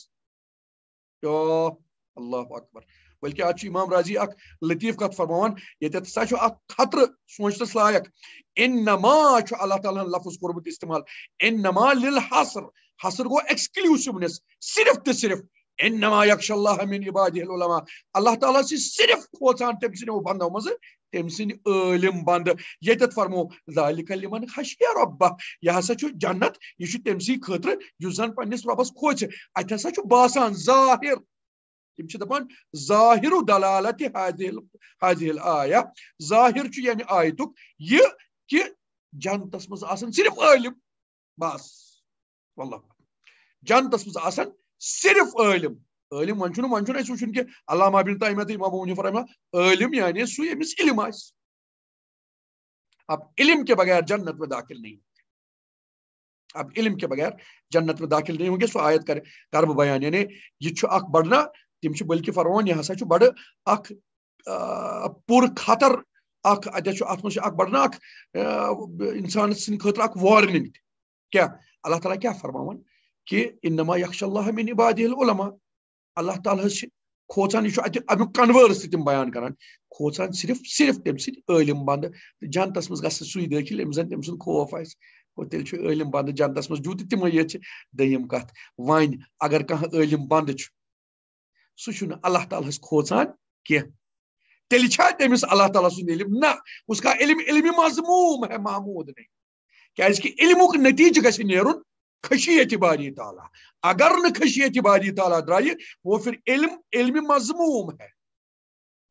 اللہ اکبر بلکہِ اَتھ چھُ اِمام رازی اکھ لطیٖف کَتھ فرماوان ییٚتٮ۪تھ ہسا چھُ اکھ خطرٕ سونٛچنَس لایق اِنما چھُ اللہ تعالیٰ ہن لفظ کوٚرمُت استعمال اِنما لِل حسر حسر گوٚو ایٚکسکلوٗسِونٮ۪س صرف تہٕ صرف اِنما یکش اللہ عبادِ علما اللہ تعالیٰ چھِ صرف کھوژان تٔمۍ سٕنٛدیو بنٛدو منٛزٕ temsini ölüm bandı yetet farmo zalika liman haşya rabba ya hسا چھُ جنت یہِ چھُ تٔمسٕے خٲطرٕ یُس زن پننِس رۄبس کھوژِ اتہِ ہسا چھُ باسان ظاہر تِم چھِ دپان ظاہر دلالت حادل حادل آیا ظاہر چھُ ییٚمہِ آیتُک یہِ کہِ جنتس منٛز آسان صرف عٲلِم بس واللہ جنتس منٛز آسان صرف عٲلِم Elim mançunu mançun esu çünkü Allah ma bir daime te imam मुझे फरमा इल्म यानी सुए मिस इल्म अब इल्म के बगैर जन्नत में दाखिल नहीं अब इल्म के बगैर जन्नत में दाखिल नहीं होंगे सो आयत कर कर्ब बयान यानी यह छु अख बढ़ना तिम छु बल्कि फरमान यह हसा छु बड़ अख पुर खतर अख अदे छु अथ अख बढ़ना अख इंसान सिन खतर अख वार्निंग क्या अल्लाह ताला क्या फरमावन कि इनमा यख्शल्लाह मिन इबादिल उलमा अल्लाह ताला खोचान यह अमु कन्वर्स तम बयान करान खोचान सिर्फ सिर्फ तम सलम बंद जनतस मज ग सु दखिल यम जन तम सोफ तेल अलम बंद जनतस मज दित तम ये दम कत वन अगर कह अलम बंद सह अल्लाह ताल खोचान कह तेल तमिस अल्लाह ताला सुन इलम ना उसका इलम इलम मजमूम है महमूद नहीं क्या इलमुक नतीज ग कशियति बारी ताला अगर न कशियति बारी ताला द्रायि वो फिर इल्म इल्म मजमूम है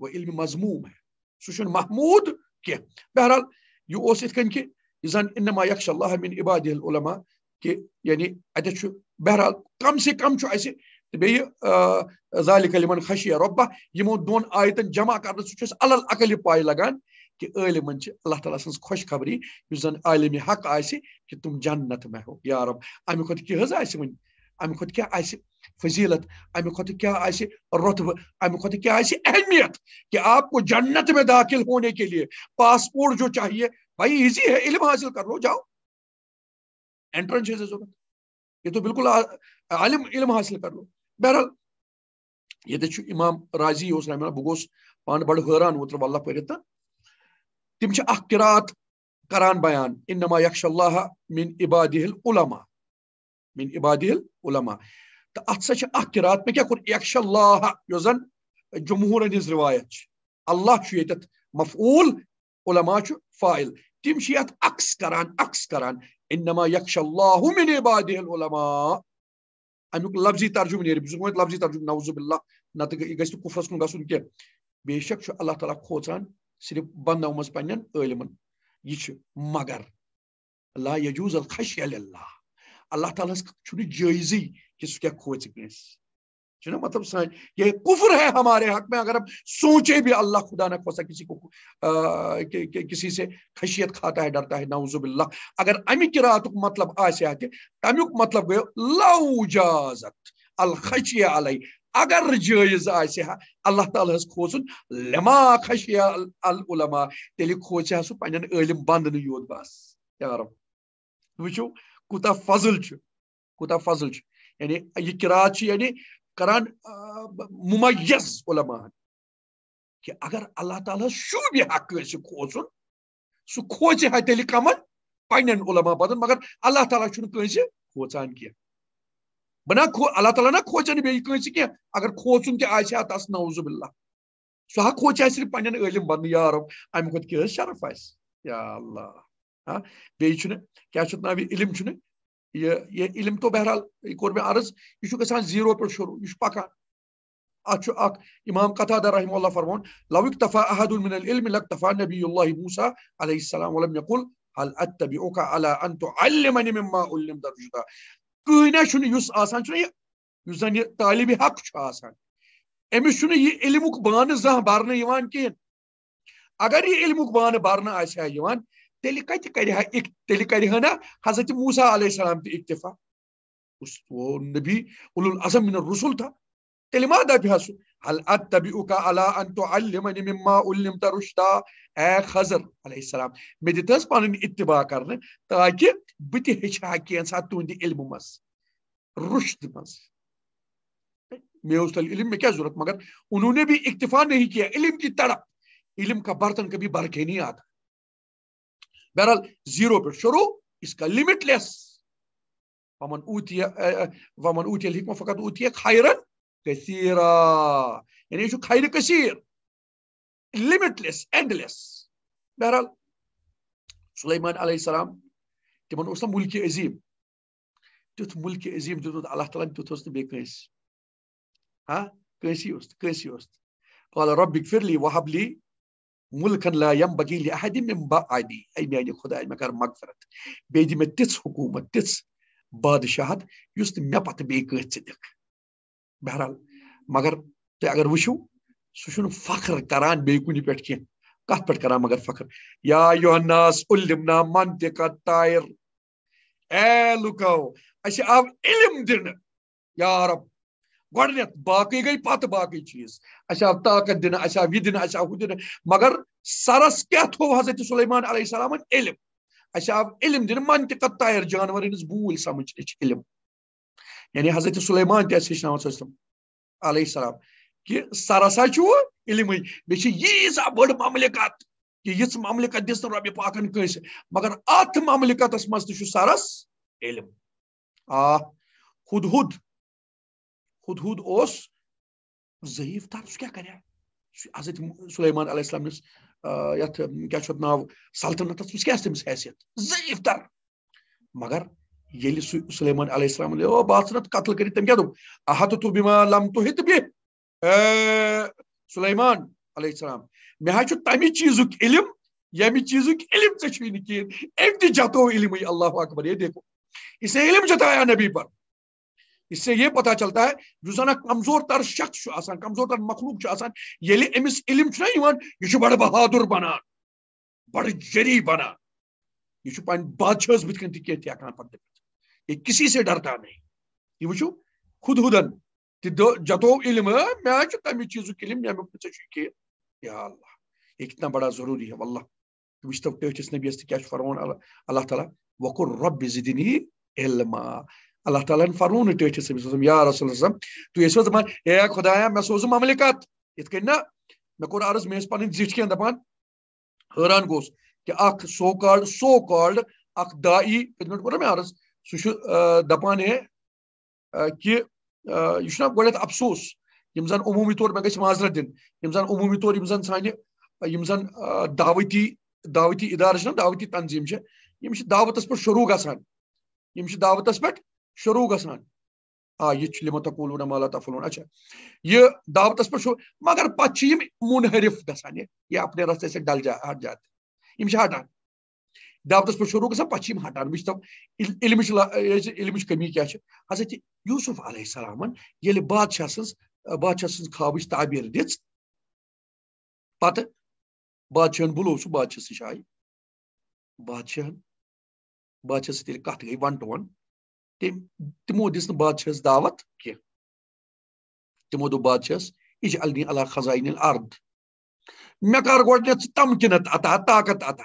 वो इल्म मजमूम है सह महमूद कह बहरहाल यह इथ कन कि जन इनमा यक्ष मिन इबाद उलमा कि यानी अत बहरहाल कम से कम अ बे जालिकलिमन खशिया रब्बा यमो दोन आयतन जमा कर सह अल अकल पाए लगान کہ عالم ان اللہ تعالیٰ سنس خوش خبری جو زن عالمی حق آئی سے کہ تم جنت محو ہو یا رب آمی خود کی حض آئی سے من آمی خود کیا آئی سے فضیلت آمی خود کیا آئی سے رتب آمی خود کیا آئی اہمیت کہ آپ کو جنت میں داکل ہونے کے لیے پاسپورٹ جو چاہیے بھائی ایزی ہے علم حاصل کرلو جاؤ انٹرن چیزے جو میں یہ تو بالکل عالم علم حاصل کرلو بہرحال یہ تھے چھو امام رازی ہو سنائے میں بگوز پان بڑھ غیران وہ تر واللہ پہ Demiş ki ah kıraat karan bayan. İnnemâ yakşallâha min ibadihil ulama. Min ibadihil ulama. Ta atsa ki ah kıraat meke kur yakşallâha yazan e, cumhur rivayet. Allah şu yedet maf'ul ulema şu fail. Demiş ki yat aks karan aks karan. İnnemâ yakşallâhu min ibadihil ulama. Amuk hani labzi tercüme neri. Bizim labzi tercüme nauzu billah. Natı gaysi kufrasını gasun ki. Beşek şu Allah Teala kocan صرف بند پالمن یہ مگر اللہ خش اللہ اللہ تعالیٰ ہن جائزی کہ سب کیا کھوچک مطلب سان یہ کفر ہے ہمارے حق میں اگر ہم سوچے بھی اللہ خدا نہ کھا کسی کو کسی سے خشیت کھاتا ہے ڈرتا ہے نعوذ باللہ اگر امی امک مطلب مطلب لو جازت الخشی علی agar caiz aise Allah Teala'sı kozun lema kaşya al ulama, deli koca su panen ölüm bandını yod bas. Yarım, Rab. Bu şu kuta fazıl şu. Kuta fazıl şu. Yani ikiraat yani karan mumayyaz ulama. Ki agar Allah Teala şu bir hakkı kozun su koca deli kaman panen ulama badın magar Allah Teala şunu kınca kozan ki. बना खो अल्लाह ताला ना खोचन बे क्या अगर खोचन तत नौजुबिल्ला सह खोच सिर्फ पन अलम बन यार अम खुद क्या शरफ अल्लाह बेचुन क्या नाम इलम ये ये इलम तो बहरहाल यह कोर मे अर्ज यह ग जीरो पे शुरू यह पकान अत इमाम कतादा रहम अल्लाह फरमोन लविक तफा अहदुल लक तफा नबी मूसा अलैहिस्सलाम वलम यकुल هل أتبعك على أن تعلمني مما علمت رشدا Öğüne şunu yüz آسان چھُنہ یہِ یُس زن یہِ طالبہِ حق چھُ آسان أمِس چھُنہٕ یہِ علمُک بانہٕ زانٛہہ برنہٕ یِوان کِہیٖنۍ اگر یہِ علمُک بانہٕ برنہٕ آسہِ ہا یِوان تیٚلہِ کَتہِ کرِ ہا تیٚلہِ کرِ ہا نہ حضرت موٗسا علیہ السلام تہِ اِتفاق نبی العظم رسول تھا تیٚلہِ ما دَپہِ ہا سُہ هل اتبعك على ان تعلمني مما علمت رشدا اے آه، خضر علیہ السلام مدتس دت اتباع کرنے تاکہ بت ہچا کین سا تہند علم مس رشد مس مے اس علم میں کیا ضرورت مگر انہوں نے بھی اکتفا نہیں کیا علم کی تڑپ علم کا برتن کبھی برکے نہیں آتا بہرحال زیرو پر شروع اس کا لمٹ لیس ومن اوتي ومن آه، آه، اوتي الحكمه فقط اوتي خيرا كثيرة يعني شو خير كثير limitless endless بهرال سليمان عليه السلام تمن أصلا ملك عظيم توت ملك عظیٖم توت الله تعالى توت أصلا بيكنس ها كنسي أصلا كنسي أصلا قال رب اوس لي قال لي ملكا لا ينبغي لأحد من بعدي أي اے يعني خدا مےٚ کَر مغفرت بیٚیہِ دِ مےٚ تِژھ حکوٗمت تِژھ بادشاہت یُس نہٕ مےٚ پَتہٕ بیٚیہِ بہرحال مگر تُہۍ اگر وٕچھِو سُہ چھُنہٕ فخر کران بیٚیہِ کُنہِ پٮ۪ٹھ کینٛہہ کتھ پٮ۪ٹھ کران مگر فخر یا یوہناس علمنا منطقہ طایر اے لُکو اَسہِ آو علم دِنہٕ یا رب گۄڈٕنٮ۪تھ باقٕے گٔے پتہٕ باقٕے چیٖز اَسہِ آو طاقت دِنہٕ اَسہِ آو یہِ دِنہٕ اَسہِ آو ہُہ دِنہٕ مگر سرس کیٛاہ تھوٚو حضرت سلیمان علیہ السلامن علم اَسہِ آو علم دِنہٕ منطقہ طایر جانورن ہٕنٛز بوٗلۍ سمجھنٕچ علم یعنی حضرت سلیمان تیس ہا س علیہ السلام کہ سر چھو علم میچا بڑلکت کہ ملکت دس تم ربی پاکن مگر ات مملکتس مزھ سرس علم آ آدہ ضعیف تر حضرت سلیمان علیہ السلام کیا نا سلطنت مس تم حیثیت ظعیف تر مگر jeli Süleyman Aleyhisselam ile o batını katıl करी तुम क्या तुम अहत तु बिमा लम तुहित बि Süleyman Aleyhisselam مےٚ ہا چھُ تَمہِ چیٖزُک علم ییٚمہِ چیٖزُک علم ژےٚ چھُے نہٕ کِہیٖنۍ أمۍ تہِ جتو علمٕے اللہ اکبر یہ دیکھو اسے علم جتایا نبی پر اس سے یہ پتہ چلتا ہے یُس زن اکھ کمزور تر شخص چھُ آسان کمزور تر مخلوٗق چھُ آسان ییٚلہِ أمِس علم چھُنہ یِوان یہِ چھُ بڑٕ بہادُر بنان بڑٕ جری بنان یہِ چھُ پنٕنۍ بادشٲہس بٕتھِ کَنۍ تہِ کینٛہہ تہِ ہٮ۪کان پتہٕ دٔپِتھ کہ کسی سے ڈرتا نہیں یہ وچھو خود ہدن جتو علم میں چھو چیزوں چیز علم میں مکنسا چھو کہ یا اللہ یہ کتنا بڑا ضروری ہے واللہ تو بچھتا ہوتے ہیں نبی استی کیا فرمان اللہ تعالیٰ وَقُرْ رب زدنی عِلْمَا اللہ تعالیٰ ان فرمان ہوتے ہیں نبی استی رسول اللہ تو یہ سوز مان اے خدا ہے میں سوزم عملکات یہ تکہ نا میں کور عرض میں اس پانی زیچ کے اندبان حیران گوز کہ اک سو کارڈ سو کارڈ اک دائی پیدمنٹ کو رہا میں عرض سہ دانے کہ یہ گۄڈنٮ۪تھ افسوس ہم زن عمومی طور مےٚ گژھِ معذرت دِنۍ دن عمومی طور سانہِ سان دعوتی دعوتی ادارے نا دعوتی تنظیٖم چھِ چھِ چھِ یِم یِم پٮ۪ٹھ پٮ۪ٹھ شروٗع گژھان شروٗع گژھان آ یہِ چھُ لِمت گعوت مالا شروع اچھا یہِ دعوت پٮ۪ٹھ شروٗع مگر چھِ یِم منحرف گژھان یہِ اپنے ڈل جا ہٹ یِم چھِ ہٹان دعوتس پہ شروع گا پہ ہٹان بہت علم علم کمی کیا حضرت یوسف علیہ السلام یل بادشاہ سن بادشاہ سن خواب تعبیر پتہ بادشاہ بلو سہ بادشاہ نش آئی بادشاہ بادشاہ سی ونٹون تمو بادشاہ دعوت تمو دب بادشاہ الدین اللہ خزائن میرے تمکنت عطا طاقت عطا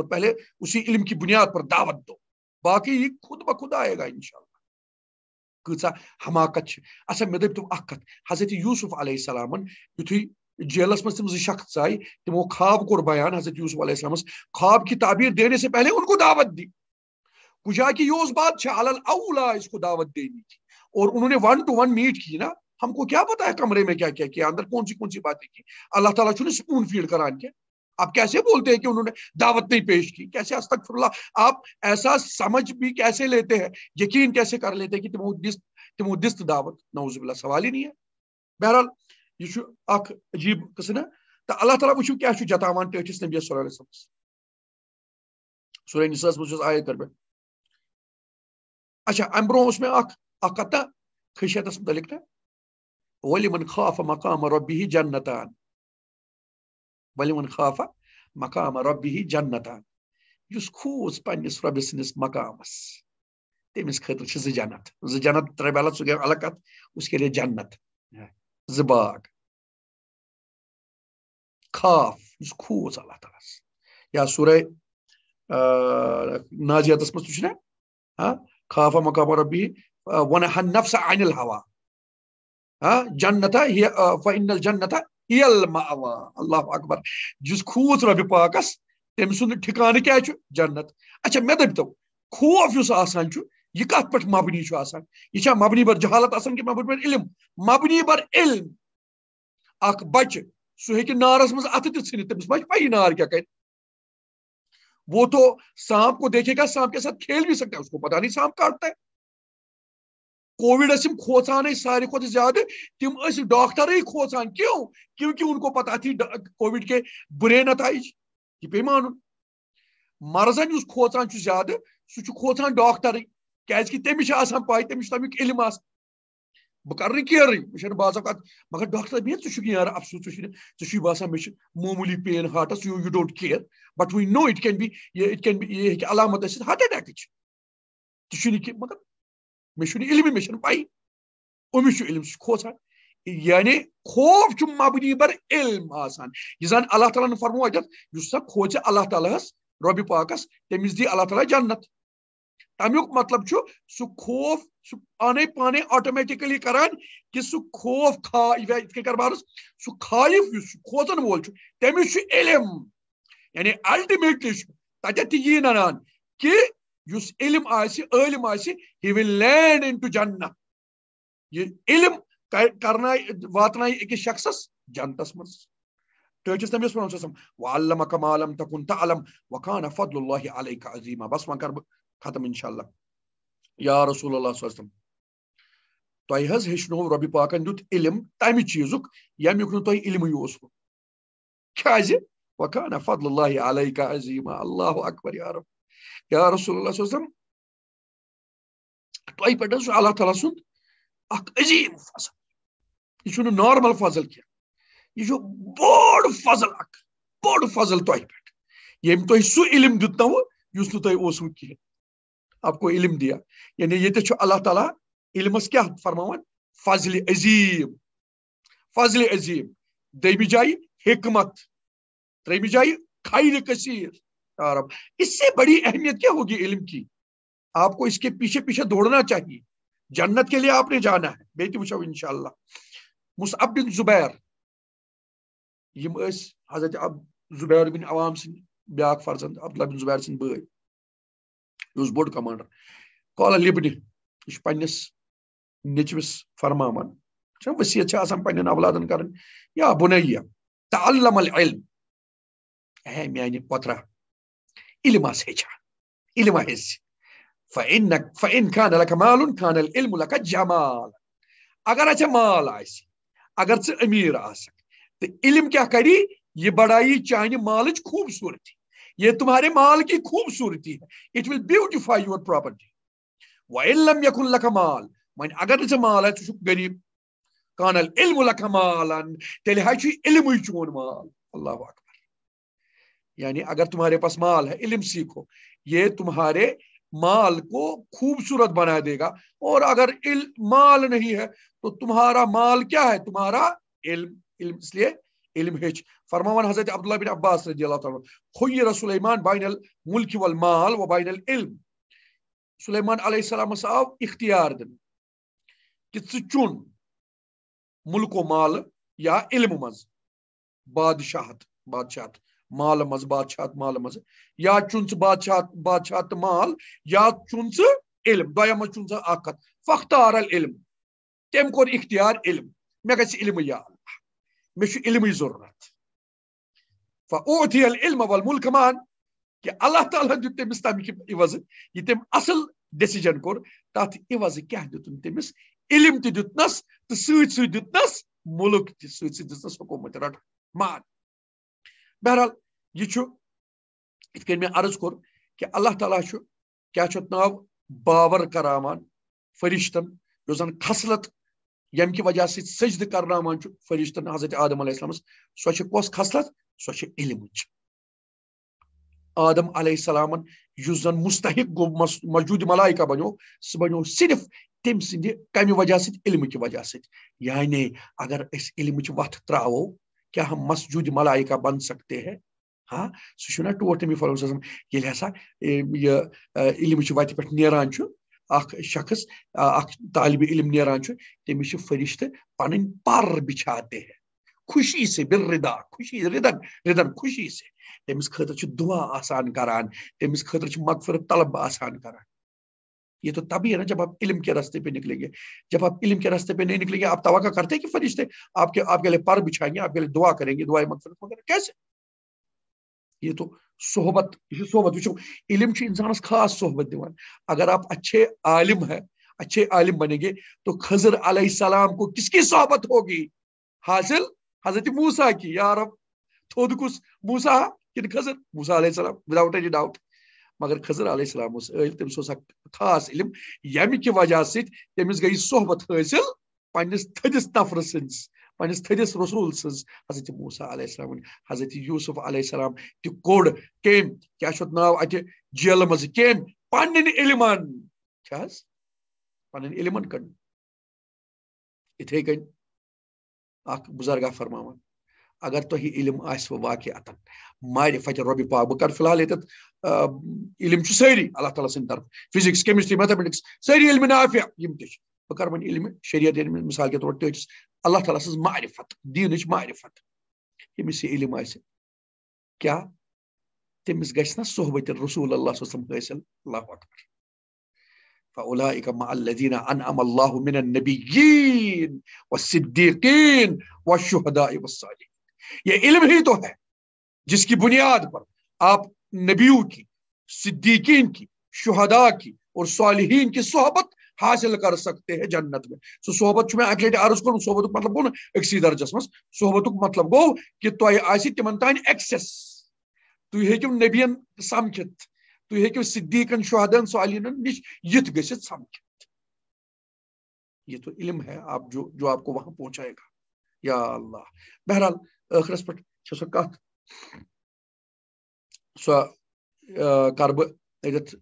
اور پہلے اسی علم کی بنیاد پر دعوت دو باقی یہ خود بخود آئے گا انشاءاللہ کچھ حماقت چھے اچھا میں دیکھ تم اکت حضرت یوسف علیہ السلام یتھوی جیلس میں تمز شخص آئی تم وہ خواب کو بیان حضرت یوسف علیہ السلام خواب کی تعبیر دینے سے پہلے ان کو دعوت دی پوچھا کہ یہ اس بات چھے علال اولا اس کو دعوت دینی تھی اور انہوں نے ون ٹو ون میٹ کی نا ہم کو کیا پتا ہے کمرے میں کیا کیا کیا اندر کون سی کون سی باتیں کی اللہ تعالیٰ چھو نے سپون فیڈ کران کے آپ کیسے بولتے ہیں کہ انہوں نے دعوت نہیں پیش کی کیسے استغفر اللہ آپ ایسا سمجھ بھی کیسے لیتے ہیں یقین کیسے کر لیتے ہیں کہ تمہ دست دعوت نعوذ باللہ سوال ہی نہیں ہے بہرحال یہ اکھ عجیب قسم ہے تو اللہ تعالیٰ وچو کیا چھو جتا وان ٹیٹس نبی صلی اللہ علیہ وسلم سورہ نساء مجھے آئے کر بے اچھا امبروں اس میں اکھ اکتا خشیت اس متعلق ہے ولی من خاف مقام ربی جنتان ولِمَنْ خَافَ مَقَامَ رَبِّهِ جَنَّتَان یُس خوز پنٛنِس رۄبہِ سٕنٛدِس مقامَس تٔمِس خطر چھِ زٕ جنت زٕ جنت ترٛےٚ بیلَت سُہ گٔے اس کے لئے جنت زٕ باغ خاف یُس خوز اللہ تعالیٰ یا سورہ آه، نازیتَس منٛز تہِ چھُنہ خافہ مقامہ رۄبی آه، وَنہٕ ہا نفسا انِل ہوا جنتہ آه، جنتہ اللہ اکبر جس کھوت رب پاکس تم سند ٹھکانہ کیا جنت اچھا مے دپتو خوف اس آسان یہ کت پہ مبنی آسان یہ چھا مبنی بر جہالت آسان کہ مبنی بر علم مبنی بر علم اخ بچہ سہ ہیٚکہِ نارس منٛز اتھٕ تہِ ژھٕنِتھ تٔمِس ما چھِ پَیی نار کیٛاہ کرِ وہ تو سانپ کو دیکھے گا سانپ کے ساتھ کھیل بھی سکتا ہے اس کو پتا نہیں سانپ کاٹتا ہے कोविड असिम खोसान है सारे खुद ज्यादा तिम डॉक्टर ही खोसान क्यों क्योंकि उनको पता थी कोविड के बुरे नतज यह पे मान मर्जन उस खोचान ज्यादा सह खोचान डॉक्टर क्या तमिस पाई तमिस तमिक इलम बह कर केयर मे बात मगर डॉक्टर बहन ऐसे यार अफसोस ऐसे बसान मे मामूली pain hearts you you don't care but we know it can be it can be ये अलामत हार्ट अटैक मगर مشون علمی میشن بایی اومیشو ilim کوتن e, Yani kov ki mabni ber ilm asan. Yüzden Allah Teala'nın farmı ajat, Yüzden koca Allah Teala'yız. Rabbi Pakas temizdi Allah Teala cennet. Tam yok matlab şu, su kof, su ane pane automatically karan ki su kof ka, itke karbarız, su kayıf yüz, su kozan bol şu. Temiz şu ilim. Yani ultimately şu, taca tiyin anan ki yüz ilim aşı, elim aşı, he will land into Jannah. Elim karına vatanayı iki şaksız jantas mız. Tövçes Nebiyes Peygamber Aleyhisselam ve allamaka ma lam takun ta'lam ve kana fadlullahi aleyke azima. Bas mankar khatım inşallah. Ya Resulullah sallallahu aleyhi ve sellem. Toy haz hishnu Rabbi Pak'ın dut ilim tami çizuk yem nu Tay ilmi yusu. Kazi ve kana fadlullahi aleyke azima. Allahu akbar ya Rabbi. Ya Resulullah sallallahu aleyhi ve sellem Allah ताला अख अजीब फसल यह छुन normal फजल क्या यह जो board फजल अख बोड फजल तो पे यम तो सु इलम दुतना वो युस नु तो ओसु की आपको इलम दिया यानी ये तो अल्लाह ताला इलमस क्या फरमावन फजल अजीम फजल अजीम दैमी जाय हिकमत त्रैमी जाय खैर कसीर رب اس سے بڑی اہمیت کیا ہوگی علم کی آپ کو اس کے پیچھے پیچھے دوڑنا چاہیے جنت کے لیے آپ نے جانا ہے بیٹی مشاور انشاءاللہ مصعب بن زبیر یہ اس حضرت اب زبیر بن عوام سن بیاک فرزند عبداللہ بن زبیر سن بھائی یہ اس بورڈ کمانڈر کالا لبن یہ پنس نچوس فرمامن چھنا وسیعت چھا آسان پنن اولادن کرن یا بنائیہ تعلم العلم اے میانی پترہ إلى ما سيجع هز فإنك فإن كان لك مال كان العلم لك جمال أگر أنت مال آسي أگر أنت أمير آسك علم كيا كري يبڑائي چاني مالج خوبصورتي يه تمہارے مال کی خوبصورتي it will beautify your property وإن لم يكن لك مال وإن أگر أنت مال آسك شك غريب كان العلم لك مالا تلحي إلما علم يجون مال الله أكبر یعنی اگر تمہارے پاس مال ہے علم سیکھو یہ تمہارے مال کو خوبصورت بنا دے گا اور اگر علم مال نہیں ہے تو تمہارا مال کیا ہے تمہارا علم علم علم اس لیے حضرت عبداللہ بن بین و بین العلم سلیمان علیہ السلام اختیار دن کہ ملک و مال یا علم مز بادشاہت بادشاہت माल मज बादशाहत माल मज या चुन बादशाहत बादशाहत माल या चुन इलम दोयम चुन अत फख्तार अल इलम तम कोर इख्तियार इलम मे ग इलम या मे इलम जरूरत फूथी अल इलम वल मुल्क मान कि अल्लाह ताला दित तमिस तमिक इवज यह तम असल डिसीजन कोर तथ इवज क्या दितुन तमिस इलम तुतनस तो सत सत दितनस मुल्क तुत सत दितनस हुकूमत रट मान बहरहाल यह इत मे अर्ज कोर कि अल्लाह ताला क्या नाव बावर करामान फरिश्तन यो जन खसलत यम कि वजह सजद करनामान फरिश्तन हजरत आदम अलैहिस्सलामस सो कस खसलत सो इलम आदम अलैहिस्सलामन युस जन मुस्तहिक गो मौजूद मलाइका बनो सह बनो सिर्फ तम सद कम वजह सलम कि वजह सत यानी अगर इलम वत त्रो کیا ہم مسجود ملائکہ بن سکتے ہیں ہاں سر ٹوٹمی فروغ یل ہسا یہ علم و شخص طالب علم نیران تمہس فرشت پن بچھاتے ہیں خوشی سے ردا خوشی ردن ردن خوشی سے تمس دعا آسان کرنا تمس ختفر مغفرت طلب آسان کران یہ تو تب ہی ہے نا جب آپ علم کے راستے پہ نکلیں گے جب آپ علم کے راستے پہ نہیں نکلیں گے آپ توقع کرتے ہیں کہ فرشتے آپ کے آپ کے لیے پر بچھائیں گے آپ کے لیے دعا کریں گے دعائیں مغفرت وغیرہ کیسے یہ تو صحبت یہ صحبت وچھو علم چھ انسانس خاص صحبت دیوان اگر آپ اچھے عالم ہیں اچھے عالم بنیں گے تو خضر علیہ السلام کو کس کی صحبت ہوگی حاصل حضرت موسیٰ کی یا رب تھود کس موسیٰ کن خضر موسیٰ علیہ السلام without any doubt मगर खजर अलैहिस्सलाम اوس ٲیِل تٔمِس اوس اکھ خاص علم ییٚمہِ کہِ وجہ سۭتۍ تٔمِس گٔے صحبت حٲصِل پنٛنِس تھٔدِس نفرٕ سٕنٛدِس پنٛنِس تھٔدِس رسوٗل سٕنٛز حضرت موٗسا علیہ السلامن حضرت یوٗسف علیہ السلام تہِ کوٚڑ کٔمۍ کیٛاہ چھُ اَتھ ناو اَتہِ جیلہٕ منٛزٕ کٔمۍ پنٛنٮ۪ن علمن چھا حظ پنٕنۍ علمن کٔڑ یِتھے کٔنۍ اکھ بُزرگاہ فرماوان اگر تۄہہِ علم آسوٕ واقعاتن ماري فاتر ربي با بكر فلالي تت علم آه، شو سيري الله تعالى سنتر فيزيكس كيمستري ماثماتيكس سيري المنافع يمتش بكر من علم شريعة علم مثال كتور تيجس الله تعالى سز معرفة دينش معرفة يمسي علم آسي كيا تمس گژھنا صحبت الرسول الله صلى الله عليه وسلم حاصل الله أكبر فأولئك مع الذين أنعم الله من النبيين والصديقين والشهداء والصالحين يا إلم هي تو ہے جس کی بنیاد پر آپ نبیوں کی صدیقین کی شہداء کی اور صالحین کی صحبت حاصل کر سکتے ہیں جنت میں سو صحبت میں اک لٹ عرض کروں صحبت مطلب گو سی درجس مس صحبت مطلب گو کہ تمن تانسیس تیو نبین سمکت تیو صدیقین شہدن صالحین نش یت گمک یہ تو علم ہے آپ جو آپ کو وہاں پہنچائے گا یا اللہ بہرحال اس پر چھو سکات سو کَرٕ بہٕ ییٚتٮ۪تھ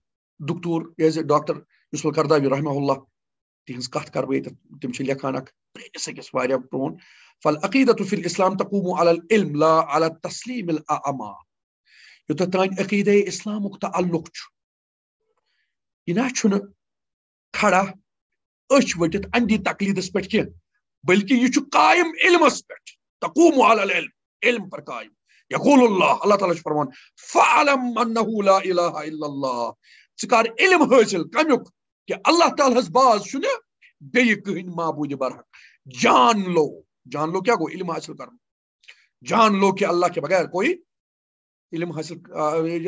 دُکتوٗر یہِ ڈاکٹر یوٗسف کردابی رحمہ اللہ تِہنٛز کَتھ کَرٕ بہٕ ییٚتٮ۪تھ تِم چھِ لیکھان اکھ پرٛٲنِس أکِس واریاہ پرٛون فل عقیٖدت فِل اِسلام تقوٗمو عل علم لا على تسلیٖم الاعمى یوٗتاہ تانۍ عقیٖدے اِسلامُک تعلق چھُ یہِ نہ چھُنہٕ کھڑا أچھ ؤٹِتھ اندی تقلیٖدس پٮ۪ٹھ کینٛہہ بٔلکہِ یہِ چھُ قایم علمس پٮ۪ٹھ تقوٗمو عل علم علم پر قائم یقول اللہ اللہ تعالیٰ فرمان فعلم انہو لا الہ الا اللہ علم حاصل کمیک کہ اللہ تعالیٰ باز تعالی کہن معبود برحق جان لو جان لو کیا گو علم حاصل کرنا جان لو کہ اللہ کے بغیر کوئی علم حاصل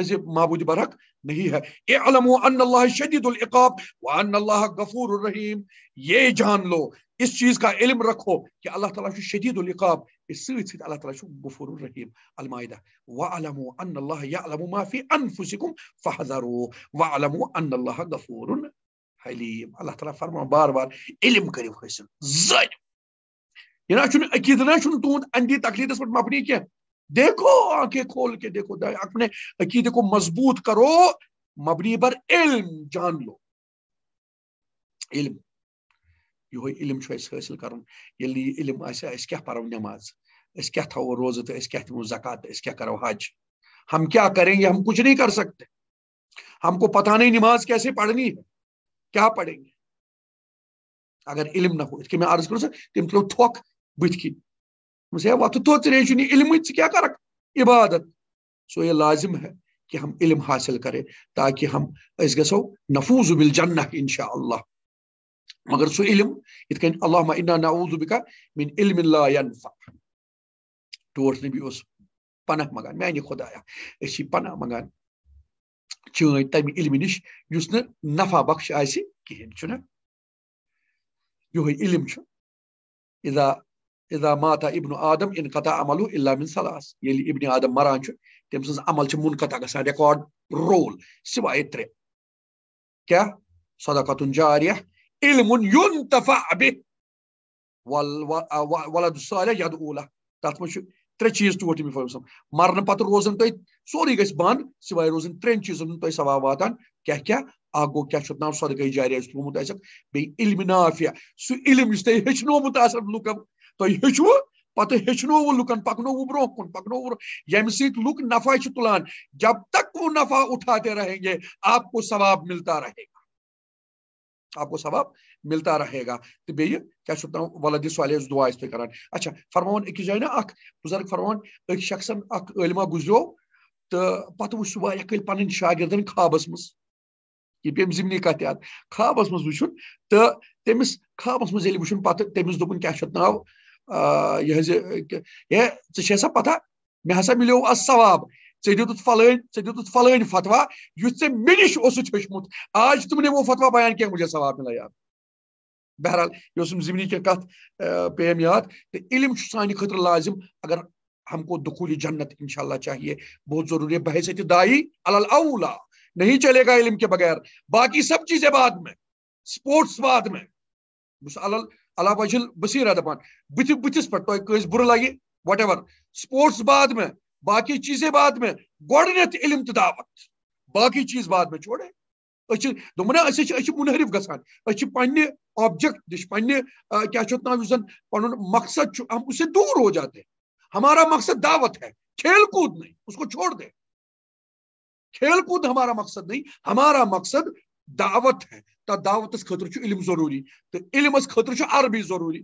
یہ معبود برحق نہیں ہے ان اللہ شدید العقاب وان اللہ غفور الرحیم یہ جان لو اس چیز کا علم رکھو کہ اللہ تعالیٰ شدید العقاب السويت سيد الله تعالى شوف غفور رحيم المائدة واعلموا أن الله يعلم ما في أنفسكم فحذروا واعلموا أن الله غفور حليم الله تعالى فرمان بار بار علم كريم حسن زين یہ نہ چھنہ عقیدہ نہ چھنہ تہند اندھی تقلیدس پر مبنی کیا دیکھو آنکھیں کھول کے دیکھو اپنے عقیدے کو مضبوط کرو مبنی بر علم جان لو علم یہ علم حاصل کرن یل یہ علم آسیا اس کیا پرو نماز اس کیا تھو روزہ تو اس کیا تھو زکات اس کیا کرو حج ہم کیا کریں گے ہم کچھ نہیں کر سکتے ہم کو پتہ نہیں نماز کیسے پڑھنی ہے کیا پڑھیں گے اگر علم نہ ہو اس کے میں عرض کروں سر تم تلو تھوک بت کی مسے وقت تو تیرے چنی علم سے کیا کرک عبادت سو یہ لازم ہے کہ ہم علم حاصل کریں تاکہ ہم اس گسو نفوذ بالجنہ اللہ मगर सो इल्म इत कन अल्लाह इन्ना नाऊजु बिका मिन इल्म ला यनफा टोर्स नबी उस पनाह मंगान मैंने खुदाया ऐसी पनाह मंगान चोन तम इल्म नश युस नफा बख्श आसि कहें चुना यो इल्म छु इदा इदा माता इब्न आदम इन कता अमलु इल्ला मिन सलास येली इब्न आदम मरान छु तम सज अमल छु मुनकता गसा रिकॉर्ड रोल सिवाय त्रे क्या सदकतुन जारिया علم ينتفع به ولد صالح يهد أولا تاتما شو ترى چيز توقتي مي فهم سم مرنا پات روزن تاي سوري غيس باند سواي روزن ترين چيز من تاي سوا واتان كيا كيا آگو كيا شو تنام صدق اي جاري اس لومت ايسا بي علم نافع سو علم اس تاي هشنو متاسر لوكا تاي هشو پات هشنو و لوكا پاکنو و بروح کن پاکنو و بروح يام سيت نفع چطلان جب تک وہ نفع اٹھاتے رہیں گے آپ کو ثواب ملتا رہے گا आपको सवाब मिलता रहेगा तो बे क्या वलद वालेस दुआ इस पे अच्छा फरमान अकिस जाए ना अख बुजुर्ग फरमान अक शख्सन अख अलमा गुजरो तो पत् वो सह वह कल पन शागिर्दन खाबस मज यह पे जिमनी कत याद खाबस मज वुन तो तमिस खाबस मज ये वुन पत् तमिस दोपन क्या नाव यह ऐसा पता मे हसा मिलो अज सवाब ژے دیُتُتھ فلٲنۍ ژےٚ دیُتُتھ فلٲنۍ فتوا یُس ژےٚ مےٚ نِش اوسُتھ ہیوٚچھمُت آز چھُ تِمن نِمو فتوا بیان کیٚنٛہہ مُجے ثواب مِلان یاد بہرحال یہِ اوسُم زٔمیٖنی کینٛہہ کَتھ پیٚیَم یاد تہٕ علم چھُ سانہِ خٲطرٕ لازِم اگر ہم کو دُکھول یہِ جنت اِنشاء اللہ چاہیے بہت ضروٗری بہ سۭتۍ دایی الل اولا نہیں چلے گا علم کے بغیر باقی سب چیٖزے بعد میں سپوٹس بعد میں بہٕ چھُس الل اللہ بجل بصیٖرا دَپان بٕتھِ بٕتھِس پٮ۪ٹھ تۄہہِ کٲنٛسہِ بُرٕ لَگہِ وَٹ ایٚوَر سپوٹس بعد مےٚ باقی چیزیں بعد میں علم تہٕ دعوت باقی چیز بعد میں چھوڑے اس داسمف گاڑا اس پہ اوبجیکٹ ناو یُس کیا پن مقصد ہم اس سے دور ہو جاتے ہمارا مقصد دعوت ہے کھیل کود نہیں اس کو چھوڑ دے کھیل کود ہمارا مقصد نہیں ہمارا مقصد دعوت ہے تب دعوت چھُ علم ضروری تو علمس چھُ عربی ضروری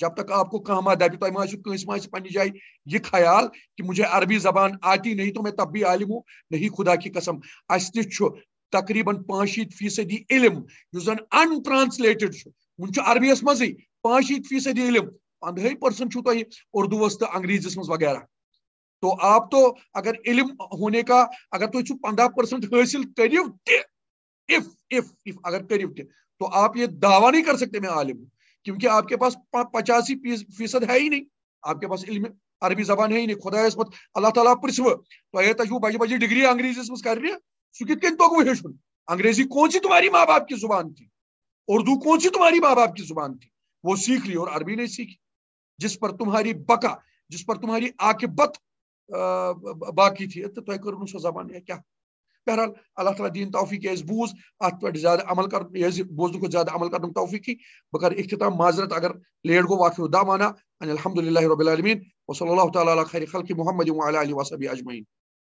جب تک آپ کو کام کہاں ما ماہ سے پن جائے یہ خیال کہ مجھے عربی زبان آتی نہیں تو میں تب بھی عالم ہوں نہیں خدا کی قسم اس تقریباً پانچ شیت فیصدی علم زن ان ٹرانسلیٹڈ انسلیٹ عربیس مزے پانچ شیت فیصدی علم پند پرسن اردوس تو انگریزیس مز وغیرہ تو آپ تو اگر علم ہونے کا اگر تھی پندہ پاس کرو اگر تو آپ یہ دعویٰ نہیں کر سکتے میں عالم ہوں کیونکہ آپ کے پاس پچاسی فیصد ہے ہی نہیں آپ کے پاس علم عربی زبان ہے ہی نہیں خدا اللہ تعالیٰ پرسو تو اے تجو بجے بجے ڈگری انگریزی کر کن مزہ سہو انگریزی کون سی تمہاری ماں باپ کی زبان تھی اردو کون سی تمہاری ماں باپ کی زبان تھی وہ سیکھ لی اور عربی نہیں سیکھی جس پر تمہاری بکا جس پر تمہاری عاقبت باقی تھی تو تر سو زبان ہے کیا بہرحال اللہ تعالیٰ دین توفیق بوز ات پہ زیادہ عمل کر کو زیادہ عمل کرن بہ کر اختتام معذرت اگر لیٹ گو گوا مانا الحمد للہ رب العالمین صلی اللہ تعالیٰ خلق محمد وسب اجمعین